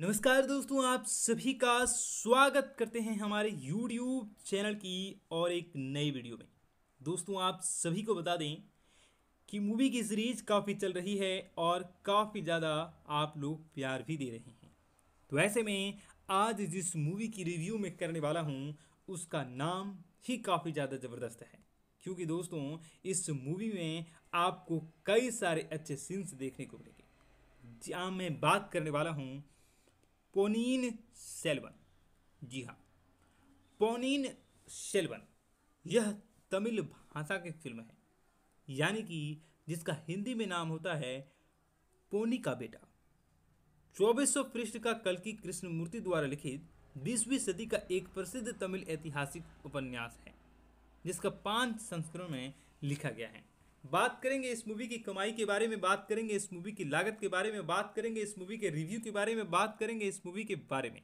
नमस्कार दोस्तों आप सभी का स्वागत करते हैं हमारे YouTube चैनल की और एक नई वीडियो में दोस्तों आप सभी को बता दें कि मूवी की सीरीज काफ़ी चल रही है और काफ़ी ज़्यादा आप लोग प्यार भी दे रहे हैं तो ऐसे में आज जिस मूवी की रिव्यू में करने वाला हूँ उसका नाम ही काफ़ी ज़्यादा ज़बरदस्त है क्योंकि दोस्तों इस मूवी में आपको कई सारे अच्छे सीन्स देखने को मिलेंगे जहाँ मैं बात करने वाला हूँ पोनिन सेल्वन जी हाँ पोनिन सेल्वन यह तमिल भाषा की फिल्म है यानी कि जिसका हिंदी में नाम होता है पोनी का बेटा चौबीस सौ पृष्ठ का कल की कृष्णमूर्ति द्वारा लिखित बीसवीं सदी का एक प्रसिद्ध तमिल ऐतिहासिक उपन्यास है जिसका पांच संस्करण में लिखा गया है बात करेंगे इस मूवी की कमाई के बारे में बात करेंगे इस मूवी की लागत के बारे में बात करेंगे इस मूवी के रिव्यू के बारे में बात करेंगे इस मूवी के बारे में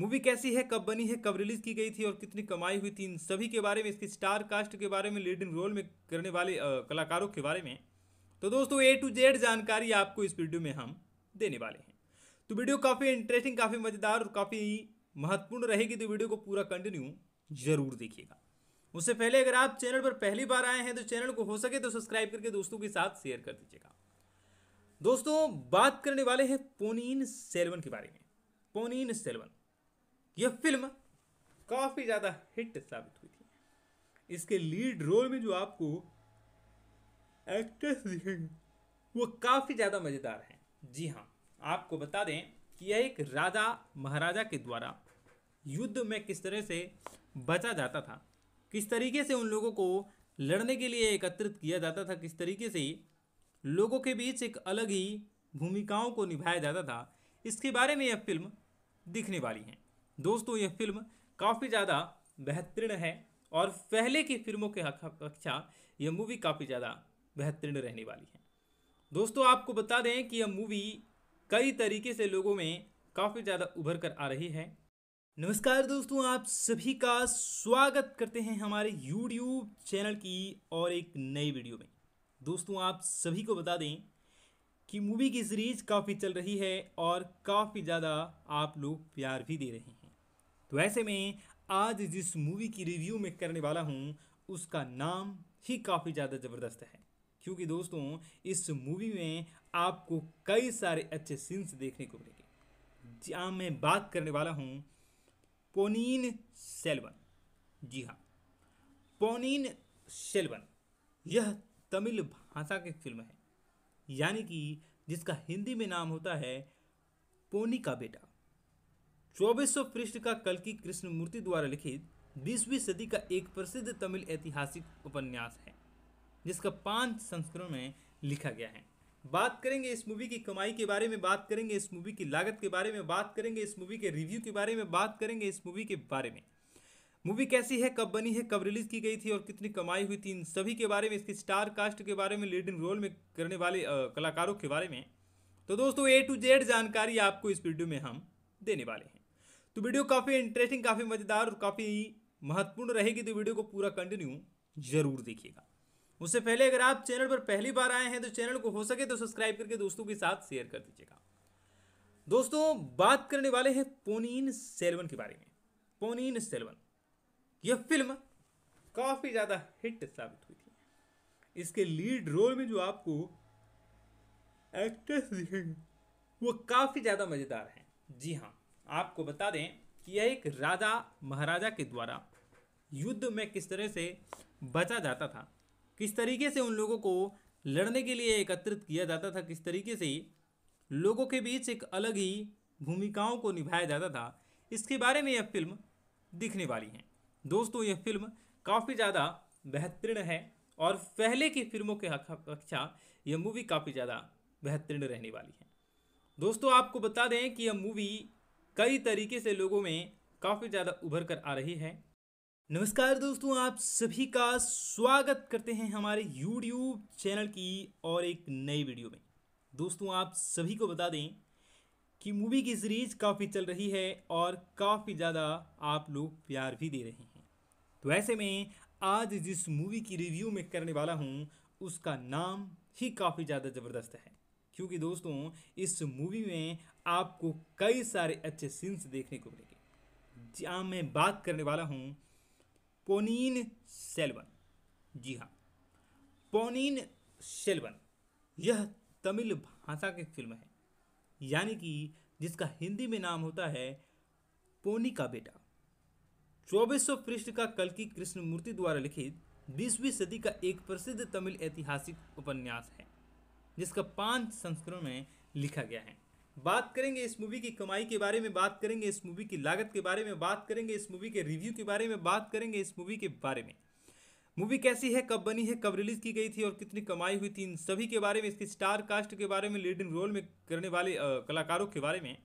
मूवी कैसी है कब बनी है कब रिलीज की गई थी और कितनी कमाई हुई थी इन सभी के बारे में इसके स्टार कास्ट के बारे में लीडिंग रोल में करने वाले आ, कलाकारों के बारे में तो दोस्तों ए टू जेड जानकारी आपको इस वीडियो में हम देने वाले हैं तो वीडियो काफ़ी इंटरेस्टिंग काफ़ी मज़ेदार और काफ़ी महत्वपूर्ण रहेगी तो वीडियो को पूरा कंटिन्यू जरूर देखिएगा उससे पहले अगर आप चैनल पर पहली बार आए हैं तो चैनल को हो सके तो सब्सक्राइब करके दोस्तों के साथ शेयर कर दीजिएगा दोस्तों बात करने वाले हैं पोनीन सेलवन के बारे में पोनिन सेलवन यह फिल्म काफ़ी ज़्यादा हिट साबित हुई थी इसके लीड रोल में जो आपको एक्ट्रेस वो काफ़ी ज़्यादा मज़ेदार हैं जी हाँ आपको बता दें कि यह एक राजा महाराजा के द्वारा युद्ध में किस तरह से बचा जाता था किस तरीके से उन लोगों को लड़ने के लिए एकत्रित किया जाता था किस तरीके से लोगों के बीच एक अलग ही भूमिकाओं को निभाया जाता था इसके बारे में यह फिल्म दिखने वाली है दोस्तों यह फिल्म काफ़ी ज़्यादा बेहतरीन है और पहले की फिल्मों के अपेक्षा यह मूवी काफ़ी ज़्यादा बेहतरीन रहने वाली है दोस्तों आपको बता दें कि यह मूवी कई तरीके से लोगों में काफ़ी ज़्यादा उभर कर आ रही है नमस्कार दोस्तों आप सभी का स्वागत करते हैं हमारे YouTube चैनल की और एक नई वीडियो में दोस्तों आप सभी को बता दें कि मूवी की सीरीज काफ़ी चल रही है और काफ़ी ज़्यादा आप लोग प्यार भी दे रहे हैं तो ऐसे में आज जिस मूवी की रिव्यू में करने वाला हूँ उसका नाम ही काफ़ी ज़्यादा ज़बरदस्त है क्योंकि दोस्तों इस मूवी में आपको कई सारे अच्छे सीन्स देखने को मिलेंगे जहाँ मैं बात करने वाला हूँ पोनिन सेल्वन जी हाँ पोनिन सेल्वन यह तमिल भाषा की फिल्म है यानी कि जिसका हिंदी में नाम होता है पोनी का बेटा 2400 पृष्ठ का कलकी कृष्णमूर्ति द्वारा लिखित बीसवीं सदी का एक प्रसिद्ध तमिल ऐतिहासिक उपन्यास है जिसका पांच संस्करण में लिखा गया है बात करेंगे इस मूवी की कमाई के बारे में बात करेंगे इस मूवी की लागत के बारे में बात करेंगे इस मूवी के रिव्यू के बारे में बात करेंगे इस मूवी के बारे में मूवी कैसी है कब बनी है कब रिलीज की गई थी और कितनी कमाई हुई थी इन सभी के बारे में इसके स्टार कास्ट के बारे में लीडिंग रोल में करने वाले कलाकारों के बारे में तो दोस्तों ए टू जेड जानकारी आपको इस वीडियो में हम देने वाले हैं तो वीडियो काफ़ी इंटरेस्टिंग काफ़ी मज़ेदार और काफ़ी महत्वपूर्ण रहेगी तो वीडियो को पूरा कंटिन्यू जरूर देखिएगा उससे पहले अगर आप चैनल पर पहली बार आए हैं तो चैनल को हो सके तो सब्सक्राइब करके दोस्तों के साथ शेयर कर दीजिएगा दोस्तों बात करने वाले हैं पोनीन सेलवन के बारे में पोनीन सेलवन यह फिल्म काफ़ी ज़्यादा हिट साबित हुई थी इसके लीड रोल में जो आपको एक्ट्रेस वो काफ़ी ज़्यादा मज़ेदार हैं जी हाँ आपको बता दें कि यह एक राजा महाराजा के द्वारा युद्ध में किस तरह से बचा जाता था किस तरीके से उन लोगों को लड़ने के लिए एकत्रित किया जाता था किस तरीके से लोगों के बीच एक अलग ही भूमिकाओं को निभाया जाता था इसके बारे में यह फिल्म दिखने वाली है दोस्तों यह फिल्म काफ़ी ज़्यादा बेहतरीन है और पहले की फिल्मों के अपेक्षा यह मूवी काफ़ी ज़्यादा बेहतरीन रहने वाली है दोस्तों आपको बता दें कि यह मूवी कई तरीके से लोगों में काफ़ी ज़्यादा उभर कर आ रही है नमस्कार दोस्तों आप सभी का स्वागत करते हैं हमारे YouTube चैनल की और एक नई वीडियो में दोस्तों आप सभी को बता दें कि मूवी की सीरीज काफ़ी चल रही है और काफ़ी ज़्यादा आप लोग प्यार भी दे रहे हैं तो ऐसे में आज जिस मूवी की रिव्यू मैं करने वाला हूँ उसका नाम ही काफ़ी ज़्यादा ज़बरदस्त है क्योंकि दोस्तों इस मूवी में आपको कई सारे अच्छे सीन्स देखने को मिलेंगे जहाँ मैं बात करने वाला हूँ पोनिन सेल्वन जी हाँ पोनिन सेल्वन यह तमिल भाषा की फिल्म है यानी कि जिसका हिंदी में नाम होता है पोनी का बेटा चौबीस सौ पृष्ठ का कलकी कृष्णमूर्ति द्वारा लिखित बीसवीं सदी का एक प्रसिद्ध तमिल ऐतिहासिक उपन्यास है जिसका पांच संस्करण में लिखा गया है बात करेंगे इस मूवी की कमाई के बारे में बात करेंगे इस मूवी की लागत के बारे में बात करेंगे इस मूवी के रिव्यू के बारे में बात करेंगे इस मूवी के बारे में मूवी कैसी है कब बनी है कब रिलीज़ की गई थी और कितनी कमाई हुई थी इन सभी के बारे में इसके स्टार कास्ट के बारे में लीडिंग रोल में करने वाले कलाकारों के बारे में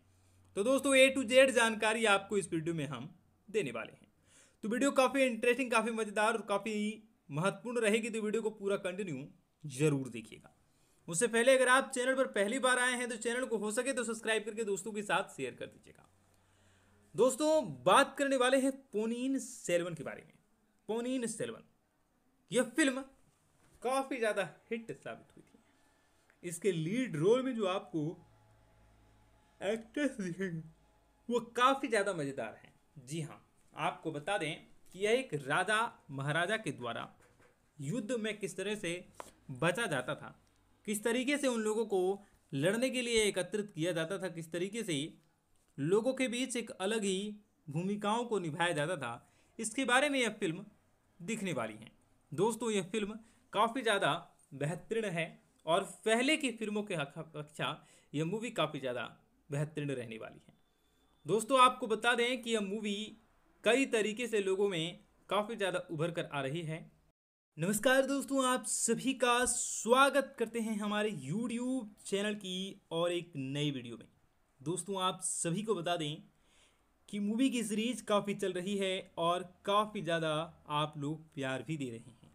तो दोस्तों ए टू जेड जानकारी आपको इस वीडियो में हम देने वाले हैं तो वीडियो काफ़ी इंटरेस्टिंग काफ़ी मज़ेदार और काफ़ी महत्वपूर्ण रहेगी तो वीडियो को पूरा कंटिन्यू ज़रूर देखिएगा उससे पहले अगर आप चैनल पर पहली बार आए हैं तो चैनल को हो सके तो सब्सक्राइब करके दोस्तों के साथ शेयर कर दीजिएगा दोस्तों बात करने वाले हैं पोनीन सेलवन के बारे में पोनीन सेलवन यह फिल्म काफ़ी ज़्यादा हिट साबित हुई थी इसके लीड रोल में जो आपको एक्ट्रेस वो काफ़ी ज़्यादा मज़ेदार हैं जी हाँ आपको बता दें कि यह एक राजा महाराजा के द्वारा युद्ध में किस तरह से बचा जाता था किस तरीके से उन लोगों को लड़ने के लिए एकत्रित किया जाता था किस तरीके से लोगों के बीच एक अलग ही भूमिकाओं को निभाया जाता था इसके बारे में यह फिल्म दिखने वाली है दोस्तों यह फिल्म काफ़ी ज़्यादा बेहतरीन है और पहले की फिल्मों के अपेक्षा यह मूवी काफ़ी ज़्यादा बेहतरीन रहने वाली है दोस्तों आपको बता दें कि यह मूवी कई तरीके से लोगों में काफ़ी ज़्यादा उभर कर आ रही है नमस्कार दोस्तों आप सभी का स्वागत करते हैं हमारे YouTube चैनल की और एक नई वीडियो में दोस्तों आप सभी को बता दें कि मूवी की सीरीज काफ़ी चल रही है और काफ़ी ज़्यादा आप लोग प्यार भी दे रहे हैं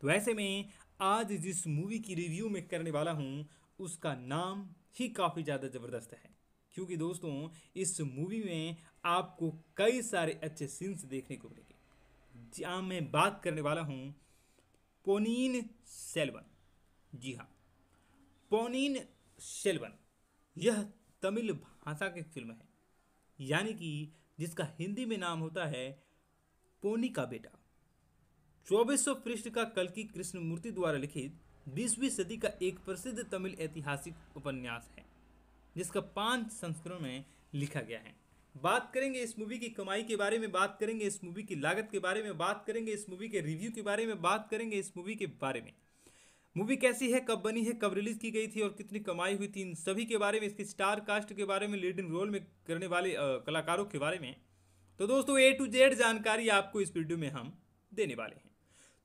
तो ऐसे में आज जिस मूवी की रिव्यू में करने वाला हूँ उसका नाम ही काफ़ी ज़्यादा ज़बरदस्त है क्योंकि दोस्तों इस मूवी में आपको कई सारे अच्छे सीन्स देखने को मिलेंगे जहाँ मैं बात करने वाला हूँ पोनिन सेल्वन जी हाँ पोनिन सेल्वन यह तमिल भाषा की फिल्म है यानी कि जिसका हिंदी में नाम होता है पोनी का बेटा 2400 पृष्ठ का कल की कृष्णमूर्ति द्वारा लिखित बीसवीं सदी का एक प्रसिद्ध तमिल ऐतिहासिक उपन्यास है जिसका पांच संस्करण में लिखा गया है बात करेंगे इस मूवी की कमाई के बारे में बात करेंगे इस मूवी की लागत के बारे में बात करेंगे इस मूवी के रिव्यू के बारे में बात करेंगे इस मूवी के बारे में मूवी कैसी है कब बनी है कब रिलीज की गई थी और कितनी कमाई हुई थी इन सभी के बारे में इसके स्टार कास्ट के बारे में लीडिंग रोल में करने वाले कलाकारों के बारे में तो दोस्तों ए टू जेड जानकारी आपको इस वीडियो में हम देने वाले हैं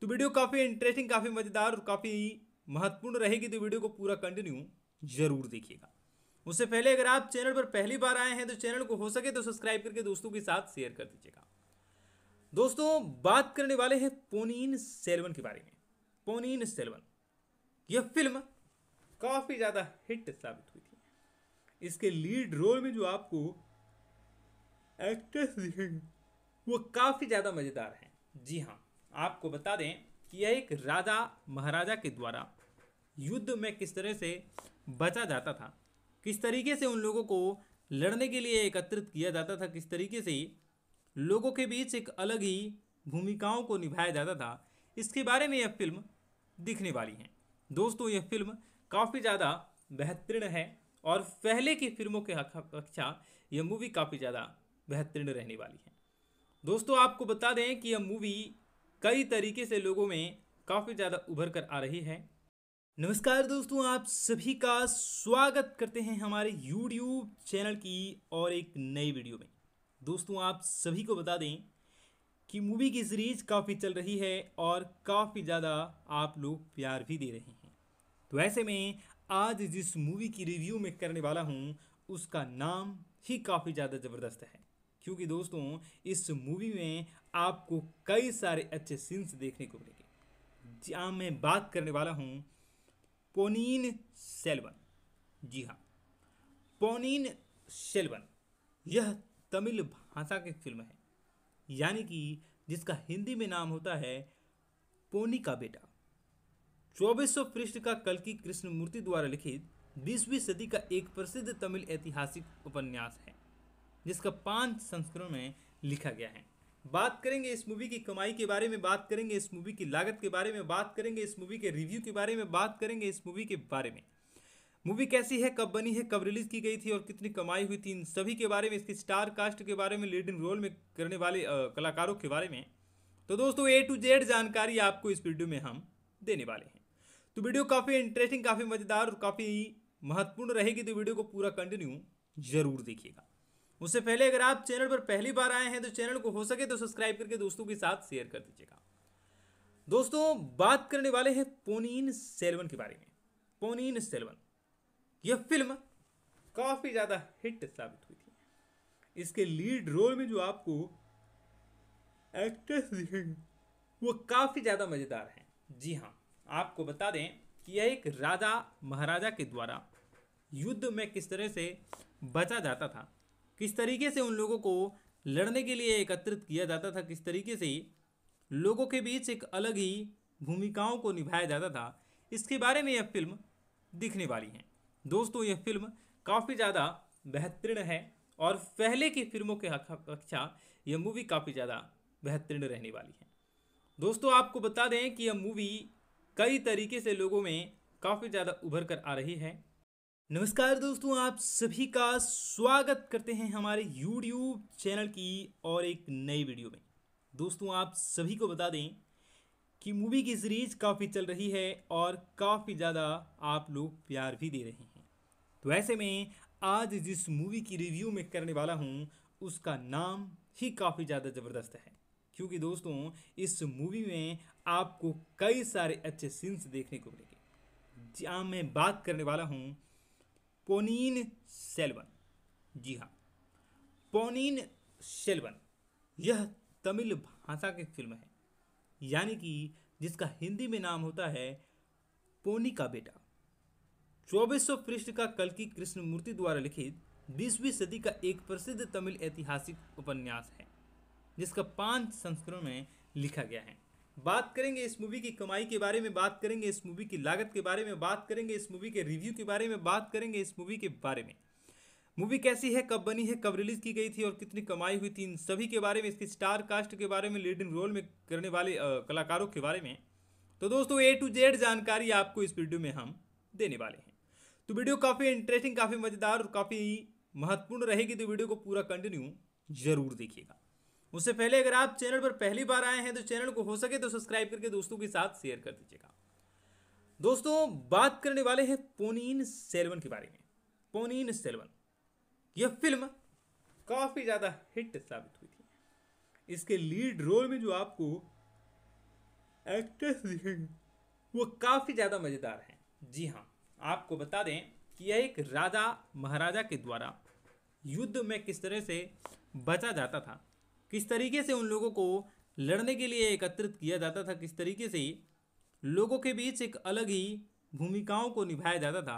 तो वीडियो काफ़ी इंटरेस्टिंग काफ़ी मज़ेदार और काफ़ी महत्वपूर्ण रहेगी तो वीडियो को पूरा कंटिन्यू जरूर देखिएगा उससे पहले अगर आप चैनल पर पहली बार आए हैं तो चैनल को हो सके तो सब्सक्राइब करके दोस्तों के साथ शेयर कर दीजिएगा दोस्तों बात करने वाले हैं पोनीन सेलवन के बारे में पोनीन सेलवन यह फिल्म काफ़ी ज़्यादा हिट साबित हुई थी इसके लीड रोल में जो आपको एक्ट्रेस वो काफ़ी ज़्यादा मज़ेदार हैं जी हाँ आपको बता दें कि यह एक राजा महाराजा के द्वारा युद्ध में किस तरह से बचा जाता था किस तरीके से उन लोगों को लड़ने के लिए एकत्रित किया जाता था किस तरीके से लोगों के बीच एक अलग ही भूमिकाओं को निभाया जाता था इसके बारे में यह फिल्म दिखने वाली है दोस्तों यह फिल्म काफ़ी ज़्यादा बेहतरीन है और पहले की फिल्मों के अपेक्षा यह मूवी काफ़ी ज़्यादा बेहतरीन रहने वाली है दोस्तों आपको बता दें कि यह मूवी कई तरीके से लोगों में काफ़ी ज़्यादा उभर कर आ रही है नमस्कार दोस्तों आप सभी का स्वागत करते हैं हमारे YouTube चैनल की और एक नई वीडियो में दोस्तों आप सभी को बता दें कि मूवी की सीरीज काफ़ी चल रही है और काफ़ी ज़्यादा आप लोग प्यार भी दे रहे हैं तो ऐसे में आज जिस मूवी की रिव्यू में करने वाला हूँ उसका नाम ही काफ़ी ज़्यादा ज़बरदस्त है क्योंकि दोस्तों इस मूवी में आपको कई सारे अच्छे सीन्स देखने को मिलेंगे जहाँ मैं बात करने वाला हूँ पोनिन सेल्वन जी हाँ पोनिन सेल्वन यह तमिल भाषा की फिल्म है यानी कि जिसका हिंदी में नाम होता है पोनी का बेटा चौबीस सौ पृष्ठ का कलकी कृष्णमूर्ति द्वारा लिखित बीसवीं सदी का एक प्रसिद्ध तमिल ऐतिहासिक उपन्यास है जिसका पांच संस्करण में लिखा गया है बात करेंगे इस मूवी की कमाई के बारे में बात करेंगे इस मूवी की लागत के बारे में बात करेंगे इस मूवी के रिव्यू के बारे में बात करेंगे इस मूवी के बारे में मूवी कैसी है कब बनी है कब रिलीज़ की गई थी और कितनी कमाई हुई थी इन सभी के बारे में इसके स्टार कास्ट के बारे में लीडिंग रोल में करने वाले कलाकारों के बारे में तो दोस्तों ए टू जेड जानकारी आपको इस वीडियो में हम देने वाले हैं तो वीडियो काफ़ी इंटरेस्टिंग काफ़ी मज़ेदार और काफ़ी महत्वपूर्ण रहेगी तो वीडियो को पूरा कंटिन्यू ज़रूर देखिएगा उससे पहले अगर आप चैनल पर पहली बार आए हैं तो चैनल को हो सके तो सब्सक्राइब करके दोस्तों के साथ शेयर कर दीजिएगा दोस्तों बात करने वाले हैं पोनीन सेलवन के बारे में पोनीन सेलवन यह फिल्म काफ़ी ज़्यादा हिट साबित हुई थी इसके लीड रोल में जो आपको एक्ट्रेस वो काफ़ी ज़्यादा मज़ेदार है जी हाँ आपको बता दें कि यह एक राजा महाराजा के द्वारा युद्ध में किस तरह से बचा जाता था किस तरीके से उन लोगों को लड़ने के लिए एकत्रित किया जाता था किस तरीके से लोगों के बीच एक अलग ही भूमिकाओं को निभाया जाता था इसके बारे में यह फिल्म दिखने वाली है दोस्तों यह फिल्म काफ़ी ज़्यादा बेहतरीन है और पहले की फिल्मों के अपेक्षा यह मूवी काफ़ी ज़्यादा बेहतरीन रहने वाली है दोस्तों आपको बता दें कि यह मूवी कई तरीके से लोगों में काफ़ी ज़्यादा उभर कर आ रही है नमस्कार दोस्तों आप सभी का स्वागत करते हैं हमारे YouTube चैनल की और एक नई वीडियो में दोस्तों आप सभी को बता दें कि मूवी की सीरीज काफ़ी चल रही है और काफ़ी ज़्यादा आप लोग प्यार भी दे रहे हैं तो ऐसे में आज जिस मूवी की रिव्यू मैं करने वाला हूँ उसका नाम ही काफ़ी ज़्यादा ज़बरदस्त है क्योंकि दोस्तों इस मूवी में आपको कई सारे अच्छे सीन्स देखने को मिलेंगे जहाँ मैं बात करने वाला हूँ पोनिन सेल्वन जी हाँ पोनिन सेल्वन यह तमिल भाषा की फिल्म है यानी कि जिसका हिंदी में नाम होता है पोनी का बेटा चौबीस सौ पृष्ठ का कलकी कृष्णमूर्ति द्वारा लिखित बीसवीं सदी का एक प्रसिद्ध तमिल ऐतिहासिक उपन्यास है जिसका पांच संस्करण में लिखा गया है बात करेंगे इस मूवी की कमाई के बारे में बात करेंगे इस मूवी की लागत के बारे में बात करेंगे इस मूवी के रिव्यू के बारे में बात करेंगे इस मूवी के बारे में मूवी कैसी है कब बनी है कब रिलीज की गई थी और कितनी कमाई हुई थी इन सभी के बारे में इसके स्टार कास्ट के बारे में लीडिंग रोल में करने वाले कलाकारों के बारे में तो दोस्तों ए टू जेड जानकारी आपको इस वीडियो में हम देने वाले हैं तो वीडियो काफ़ी इंटरेस्टिंग काफ़ी मज़ेदार और काफ़ी महत्वपूर्ण रहेगी तो वीडियो को पूरा कंटिन्यू जरूर देखिएगा उससे पहले अगर आप चैनल पर पहली बार आए हैं तो चैनल को हो सके तो सब्सक्राइब करके दोस्तों के साथ शेयर कर दीजिएगा दोस्तों बात करने वाले हैं पोनीन सेलवन के बारे में पोनीन सेलवन यह फिल्म काफ़ी ज़्यादा हिट साबित हुई थी इसके लीड रोल में जो आपको एक्ट्रेस वो काफ़ी ज़्यादा मज़ेदार हैं जी हाँ आपको बता दें कि यह एक राजा महाराजा के द्वारा युद्ध में किस तरह से बचा जाता था किस तरीके से उन लोगों को लड़ने के लिए एकत्रित किया जाता था किस तरीके से लोगों के बीच एक अलग ही भूमिकाओं को निभाया जाता था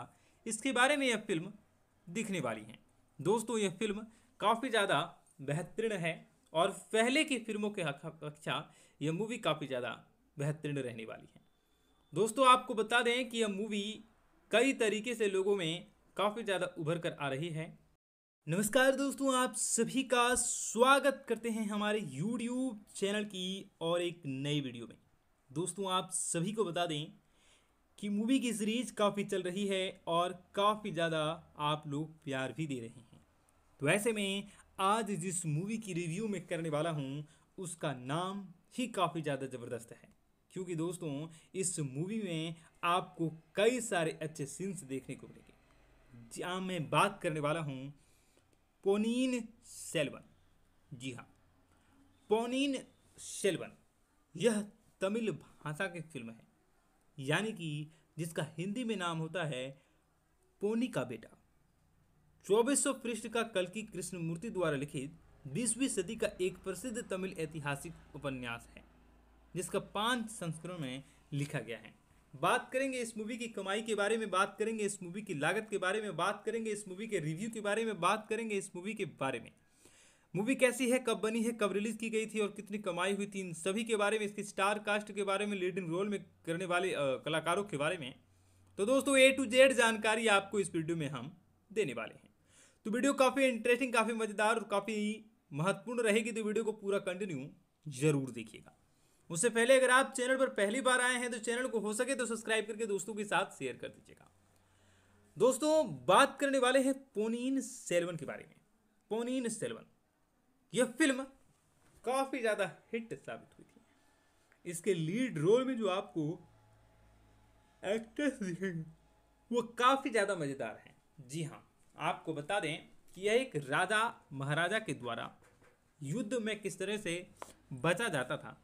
इसके बारे में यह फिल्म दिखने वाली है दोस्तों यह फिल्म काफ़ी ज़्यादा बेहतरीन है और पहले की फिल्मों के अपेक्षा यह मूवी काफ़ी ज़्यादा बेहतरीन रहने वाली है दोस्तों आपको बता दें कि यह मूवी कई तरीके से लोगों में काफ़ी ज़्यादा उभर कर आ रही है नमस्कार दोस्तों आप सभी का स्वागत करते हैं हमारे YouTube चैनल की और एक नई वीडियो में दोस्तों आप सभी को बता दें कि मूवी की सीरीज काफ़ी चल रही है और काफ़ी ज़्यादा आप लोग प्यार भी दे रहे हैं तो ऐसे में आज जिस मूवी की रिव्यू में करने वाला हूँ उसका नाम ही काफ़ी ज़्यादा ज़बरदस्त है क्योंकि दोस्तों इस मूवी में आपको कई सारे अच्छे सीन्स देखने को मिलेंगे जहाँ मैं बात करने वाला हूँ पोनिन सेल्वन जी हाँ पोनिन सेल्वन यह तमिल भाषा की फिल्म है यानी कि जिसका हिंदी में नाम होता है पोनी का बेटा 2400 पृष्ठ का कल्कि कृष्णमूर्ति द्वारा लिखित बीसवीं सदी का एक प्रसिद्ध तमिल ऐतिहासिक उपन्यास है जिसका पांच संस्करण में लिखा गया है बात करेंगे इस मूवी की कमाई के बारे में बात करेंगे इस मूवी की लागत के बारे में बात करेंगे इस मूवी के रिव्यू के बारे में बात करेंगे इस मूवी के बारे में मूवी कैसी है कब बनी है कब रिलीज की गई थी और कितनी कमाई हुई थी इन सभी के बारे में इसके स्टार कास्ट के बारे में लीडिंग रोल में करने वाले कलाकारों के बारे में तो दोस्तों ए टू जेड जानकारी आपको इस वीडियो में हम देने वाले हैं तो वीडियो काफ़ी इंटरेस्टिंग काफ़ी मज़ेदार और काफ़ी महत्वपूर्ण रहेगी तो वीडियो को पूरा कंटिन्यू जरूर देखिएगा उससे पहले अगर आप चैनल पर पहली बार आए हैं तो चैनल को हो सके तो सब्सक्राइब करके दोस्तों के साथ शेयर कर दीजिएगा दोस्तों बात करने वाले हैं पोनीन सेलवन के बारे में पोनीन सेलवन यह फिल्म काफ़ी ज़्यादा हिट साबित हुई थी इसके लीड रोल में जो आपको एक्ट्रेस वो काफ़ी ज़्यादा मज़ेदार हैं जी हाँ आपको बता दें कि यह एक राजा महाराजा के द्वारा युद्ध में किस तरह से बचा जाता था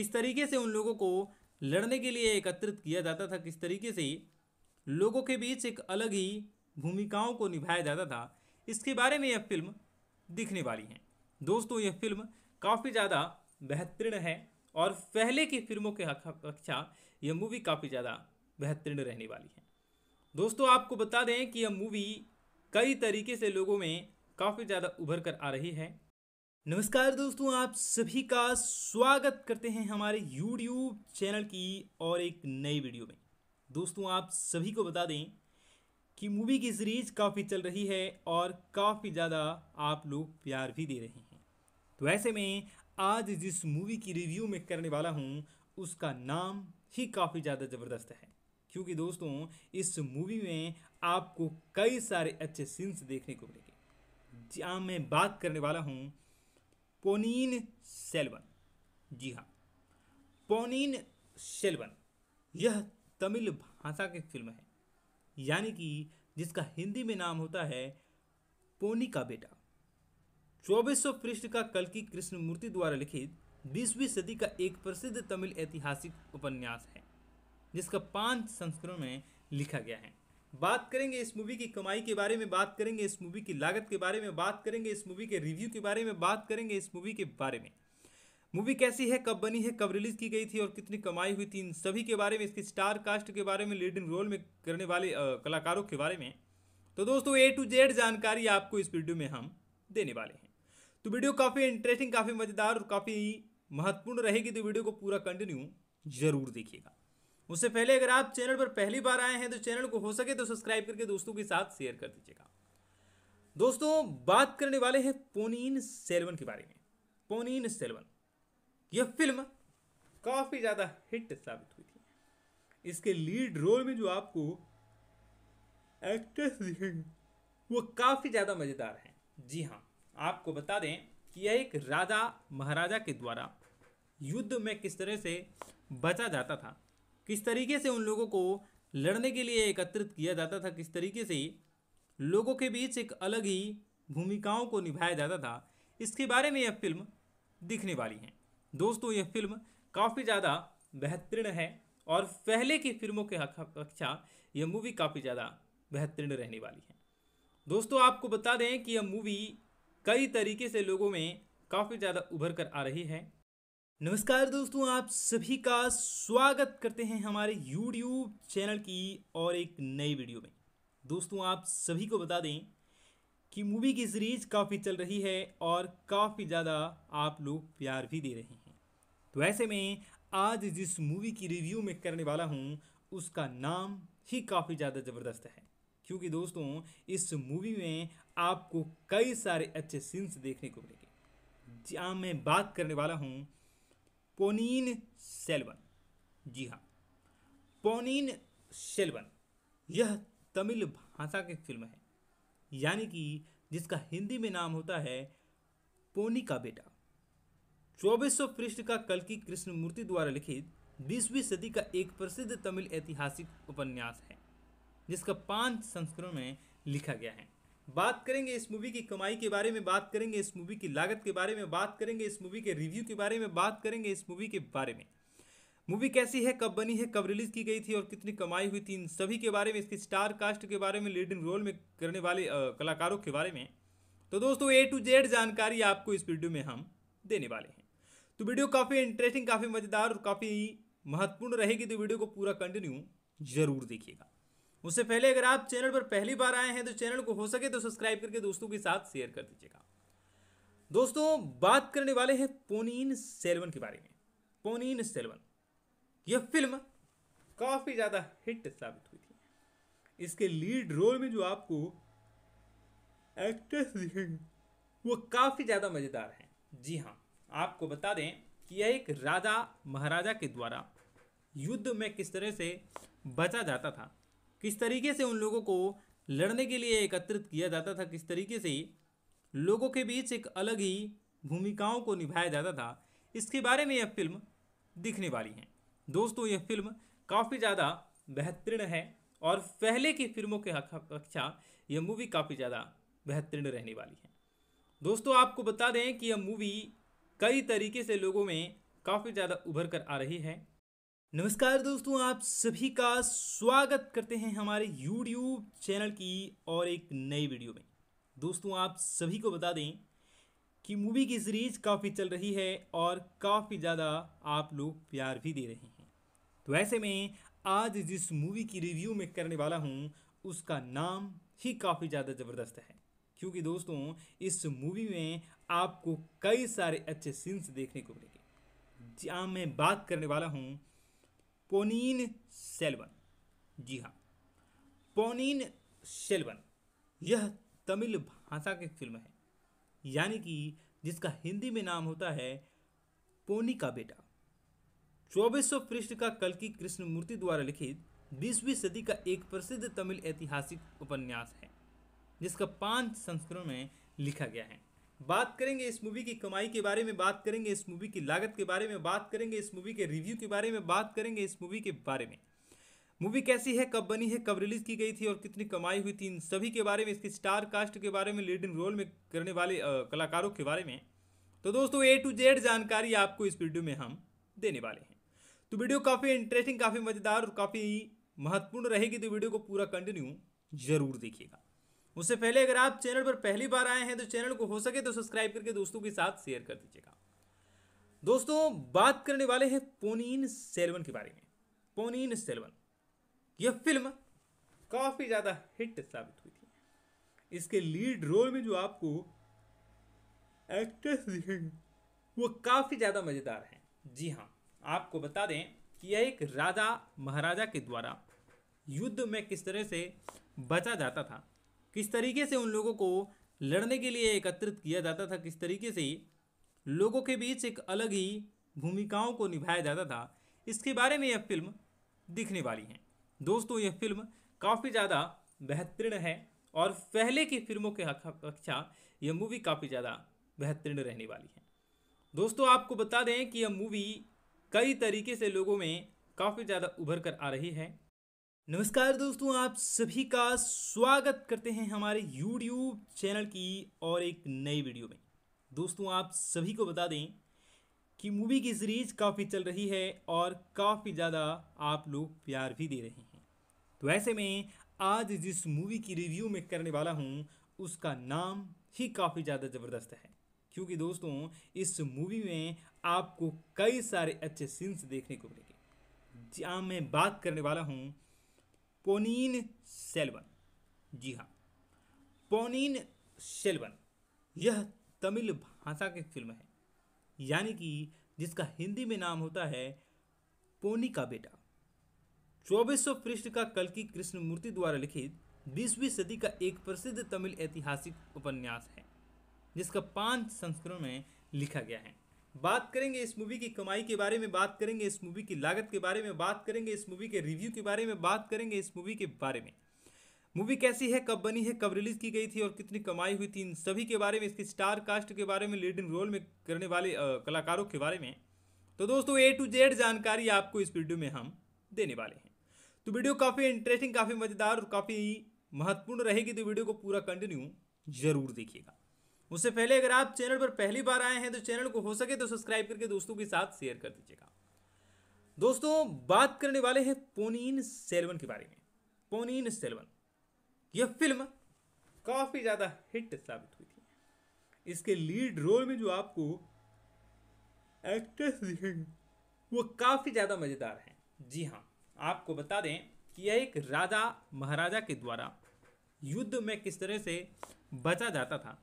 किस तरीके से उन लोगों को लड़ने के लिए एकत्रित किया जाता था किस तरीके से लोगों के बीच एक अलग ही भूमिकाओं को निभाया जाता था इसके बारे में यह फिल्म दिखने वाली है दोस्तों यह फिल्म काफ़ी ज़्यादा बेहतरीन है और पहले की फिल्मों के अपेक्षा यह मूवी काफ़ी ज़्यादा बेहतरीन रहने वाली है दोस्तों आपको बता दें कि यह मूवी कई तरीके से लोगों में काफ़ी ज़्यादा उभर कर आ रही है नमस्कार दोस्तों आप सभी का स्वागत करते हैं हमारे YouTube चैनल की और एक नई वीडियो में दोस्तों आप सभी को बता दें कि मूवी की सीरीज काफ़ी चल रही है और काफ़ी ज़्यादा आप लोग प्यार भी दे रहे हैं तो ऐसे में आज जिस मूवी की रिव्यू में करने वाला हूँ उसका नाम ही काफ़ी ज़्यादा ज़बरदस्त है क्योंकि दोस्तों इस मूवी में आपको कई सारे अच्छे सीन्स देखने को मिलेंगे जहाँ मैं बात करने वाला हूँ पोनिन सेल्वन जी हाँ पोनिन सेल्वन यह तमिल भाषा की फिल्म है यानी कि जिसका हिंदी में नाम होता है पोनी का बेटा चौबीस सौ पृष्ठ का कल की कृष्णमूर्ति द्वारा लिखित बीसवीं सदी का एक प्रसिद्ध तमिल ऐतिहासिक उपन्यास है जिसका पांच संस्करण में लिखा गया है बात करेंगे इस मूवी की कमाई के बारे में बात करेंगे इस मूवी की लागत के बारे में बात करेंगे इस मूवी के रिव्यू के बारे में बात करेंगे इस मूवी के बारे में मूवी कैसी है कब बनी है कब रिलीज की गई थी और कितनी कमाई हुई थी इन सभी के बारे में इसके स्टार कास्ट के बारे में लीडिंग रोल में करने वाले कलाकारों के बारे में तो दोस्तों ए टू जेड जानकारी आपको इस वीडियो में हम देने वाले हैं तो वीडियो काफ़ी इंटरेस्टिंग काफ़ी मज़ेदार और काफ़ी महत्वपूर्ण रहेगी तो वीडियो को पूरा कंटिन्यू जरूर देखिएगा उससे पहले अगर आप चैनल पर पहली बार आए हैं तो चैनल को हो सके तो सब्सक्राइब करके दोस्तों के साथ शेयर कर दीजिएगा दोस्तों बात करने वाले हैं पोनीन सेलवन के बारे में पोनीन सेलवन यह फिल्म काफ़ी ज़्यादा हिट साबित हुई थी इसके लीड रोल में जो आपको एक्ट्रेस दिखेंगे वो काफ़ी ज़्यादा मज़ेदार है जी हाँ आपको बता दें कि यह एक राजा महाराजा के द्वारा युद्ध में किस तरह से बचा जाता था किस तरीके से उन लोगों को लड़ने के लिए एकत्रित किया जाता था किस तरीके से लोगों के बीच एक अलग ही भूमिकाओं को निभाया जाता था इसके बारे में यह फिल्म दिखने वाली है दोस्तों यह फिल्म काफ़ी ज़्यादा बेहतरीन है और पहले की फिल्मों के अपेक्षा यह मूवी काफ़ी ज़्यादा बेहतरीन रहने वाली है दोस्तों आपको बता दें कि यह मूवी कई तरीके से लोगों में काफ़ी ज़्यादा उभर कर आ रही है नमस्कार दोस्तों आप सभी का स्वागत करते हैं हमारे YouTube चैनल की और एक नई वीडियो में दोस्तों आप सभी को बता दें कि मूवी की सीरीज काफ़ी चल रही है और काफ़ी ज़्यादा आप लोग प्यार भी दे रहे हैं तो ऐसे में आज जिस मूवी की रिव्यू में करने वाला हूँ उसका नाम ही काफ़ी ज़्यादा ज़बरदस्त है क्योंकि दोस्तों इस मूवी में आपको कई सारे अच्छे सीन्स देखने को मिलेंगे जहाँ मैं बात करने वाला हूँ पोनिन सेल्वन जी हाँ पोनिन सेल्वन यह तमिल भाषा की फिल्म है यानी कि जिसका हिंदी में नाम होता है पोनी का बेटा चौबीस सौ पृष्ठ का कल की कृष्णमूर्ति द्वारा लिखित बीसवीं सदी का एक प्रसिद्ध तमिल ऐतिहासिक उपन्यास है जिसका पांच संस्करण में लिखा गया है बात करेंगे इस मूवी की कमाई के बारे में बात करेंगे इस मूवी की लागत के बारे में बात करेंगे इस मूवी के रिव्यू के बारे में बात करेंगे इस मूवी के बारे में मूवी कैसी है कब बनी है कब रिलीज की गई थी और कितनी कमाई हुई थी इन सभी के बारे में इसके स्टार कास्ट के बारे में लीडिंग रोल में करने वाले आ, कलाकारों के बारे में तो दोस्तों ए टू जेड जानकारी आपको इस वीडियो में हम देने वाले हैं तो वीडियो काफ़ी इंटरेस्टिंग काफ़ी मज़ेदार और काफ़ी महत्वपूर्ण रहेगी तो वीडियो को पूरा कंटिन्यू जरूर देखिएगा उससे पहले अगर आप चैनल पर पहली बार आए हैं तो चैनल को हो सके तो सब्सक्राइब करके दोस्तों के साथ शेयर कर दीजिएगा दोस्तों बात करने वाले हैं पोनीन सेलवन के बारे में पोनीन सेलवन यह फिल्म काफ़ी ज़्यादा हिट साबित हुई थी इसके लीड रोल में जो आपको एक्ट्रेस दिखेंगे वो काफ़ी ज़्यादा मज़ेदार हैं जी हाँ आपको बता दें कि यह एक राजा महाराजा के द्वारा युद्ध में किस तरह से बचा जाता था किस तरीके से उन लोगों को लड़ने के लिए एकत्रित किया जाता था किस तरीके से लोगों के बीच एक अलग ही भूमिकाओं को निभाया जाता था इसके बारे में यह फिल्म दिखने वाली है दोस्तों यह फिल्म काफ़ी ज़्यादा बेहतरीन है और पहले की फिल्मों के अपेक्षा यह मूवी काफ़ी ज़्यादा बेहतरीन रहने वाली है दोस्तों आपको बता दें कि यह मूवी कई तरीके से लोगों में काफ़ी ज़्यादा उभर कर आ रही है नमस्कार दोस्तों आप सभी का स्वागत करते हैं हमारे YouTube चैनल की और एक नई वीडियो में दोस्तों आप सभी को बता दें कि मूवी की सीरीज काफ़ी चल रही है और काफ़ी ज़्यादा आप लोग प्यार भी दे रहे हैं तो ऐसे में आज जिस मूवी की रिव्यू में करने वाला हूँ उसका नाम ही काफ़ी ज़्यादा ज़बरदस्त है क्योंकि दोस्तों इस मूवी में आपको कई सारे अच्छे सीन्स देखने को मिलेंगे जहाँ मैं बात करने वाला हूँ पोनिन सेल्वन जी हाँ पोनिन सेल्वन यह तमिल भाषा की फिल्म है यानी कि जिसका हिंदी में नाम होता है पोनी का बेटा चौबीस सौ पृष्ठ का कल की कृष्ण मूर्ति द्वारा लिखित बीसवीं सदी का एक प्रसिद्ध तमिल ऐतिहासिक उपन्यास है जिसका पांच संस्करण में लिखा गया है बात करेंगे इस मूवी की कमाई के बारे में बात करेंगे इस मूवी की लागत के बारे में बात करेंगे इस मूवी के रिव्यू के बारे में बात करेंगे इस मूवी के बारे में मूवी कैसी है कब बनी है कब रिलीज की गई थी और कितनी कमाई हुई थी इन सभी के बारे में इसके स्टार कास्ट के बारे में लीडिंग रोल में करने वाले आ, कलाकारों के बारे में तो दोस्तों ए टू जेड जानकारी आपको इस वीडियो में हम देने वाले हैं तो वीडियो काफ़ी इंटरेस्टिंग काफ़ी मज़ेदार और काफ़ी महत्वपूर्ण रहेगी तो वीडियो को पूरा कंटिन्यू जरूर देखिएगा उससे पहले अगर आप चैनल पर पहली बार आए हैं तो चैनल को हो सके तो सब्सक्राइब करके दोस्तों के साथ शेयर कर दीजिएगा दोस्तों बात करने वाले हैं पोनीन सेलवन के बारे में पोनीन सेलवन यह फिल्म काफ़ी ज़्यादा हिट साबित हुई थी इसके लीड रोल में जो आपको एक्ट्रेस वो काफ़ी ज़्यादा मज़ेदार हैं जी हाँ आपको बता दें कि यह एक राजा महाराजा के द्वारा युद्ध में किस तरह से बचा जाता था किस तरीके से उन लोगों को लड़ने के लिए एकत्रित किया जाता था किस तरीके से लोगों के बीच एक अलग ही भूमिकाओं को निभाया जाता था इसके बारे में यह फिल्म दिखने वाली है दोस्तों यह फिल्म काफ़ी ज़्यादा बेहतरीन है और पहले की फिल्मों के अपेक्षा यह मूवी काफ़ी ज़्यादा बेहतरीन रहने वाली है दोस्तों आपको बता दें कि यह मूवी कई तरीके से लोगों में काफ़ी ज़्यादा उभर कर आ रही है नमस्कार दोस्तों आप सभी का स्वागत करते हैं हमारे YouTube चैनल की और एक नई वीडियो में दोस्तों आप सभी को बता दें कि मूवी की सीरीज काफ़ी चल रही है और काफ़ी ज़्यादा आप लोग प्यार भी दे रहे हैं तो ऐसे में आज जिस मूवी की रिव्यू में करने वाला हूँ उसका नाम ही काफ़ी ज़्यादा ज़बरदस्त है क्योंकि दोस्तों इस मूवी में आपको कई सारे अच्छे सीन्स देखने को मिलेंगे जहाँ मैं बात करने वाला हूँ पोनीन सेल्वन जी हाँ पोनीन सेल्वन यह तमिल भाषा की फिल्म है यानी कि जिसका हिंदी में नाम होता है पोनी का बेटा चौबीस सौ पृष्ठ का कलकी कृष्णमूर्ति द्वारा लिखित बीसवीं सदी का एक प्रसिद्ध तमिल ऐतिहासिक उपन्यास है जिसका पांच संस्करण में लिखा गया है बात करेंगे इस मूवी की कमाई के बारे में बात करेंगे इस मूवी की लागत के बारे में बात करेंगे इस मूवी के रिव्यू के बारे में बात करेंगे इस मूवी के बारे में मूवी कैसी है कब बनी है कब रिलीज़ की गई थी और कितनी कमाई हुई थी इन सभी के बारे में इसके स्टार कास्ट के बारे में लीडिंग रोल में करने वाले कलाकारों के बारे में तो दोस्तों ए टू जेड जानकारी आपको इस वीडियो में हम देने वाले हैं तो वीडियो काफ़ी इंटरेस्टिंग काफ़ी मज़ेदार और काफ़ी महत्वपूर्ण रहेगी तो वीडियो को पूरा कंटिन्यू ज़रूर देखिएगा उससे पहले अगर आप चैनल पर पहली बार आए हैं तो चैनल को हो सके तो सब्सक्राइब करके दोस्तों के साथ शेयर कर दीजिएगा दोस्तों बात करने वाले हैं पोनीन सेलवन के बारे में पोनीन सेलवन यह फिल्म काफ़ी ज़्यादा हिट साबित हुई थी इसके लीड रोल में जो आपको एक्ट्रेस वो काफ़ी ज़्यादा मज़ेदार हैं जी हाँ आपको बता दें कि यह एक राजा महाराजा के द्वारा युद्ध में किस तरह से बचा जाता था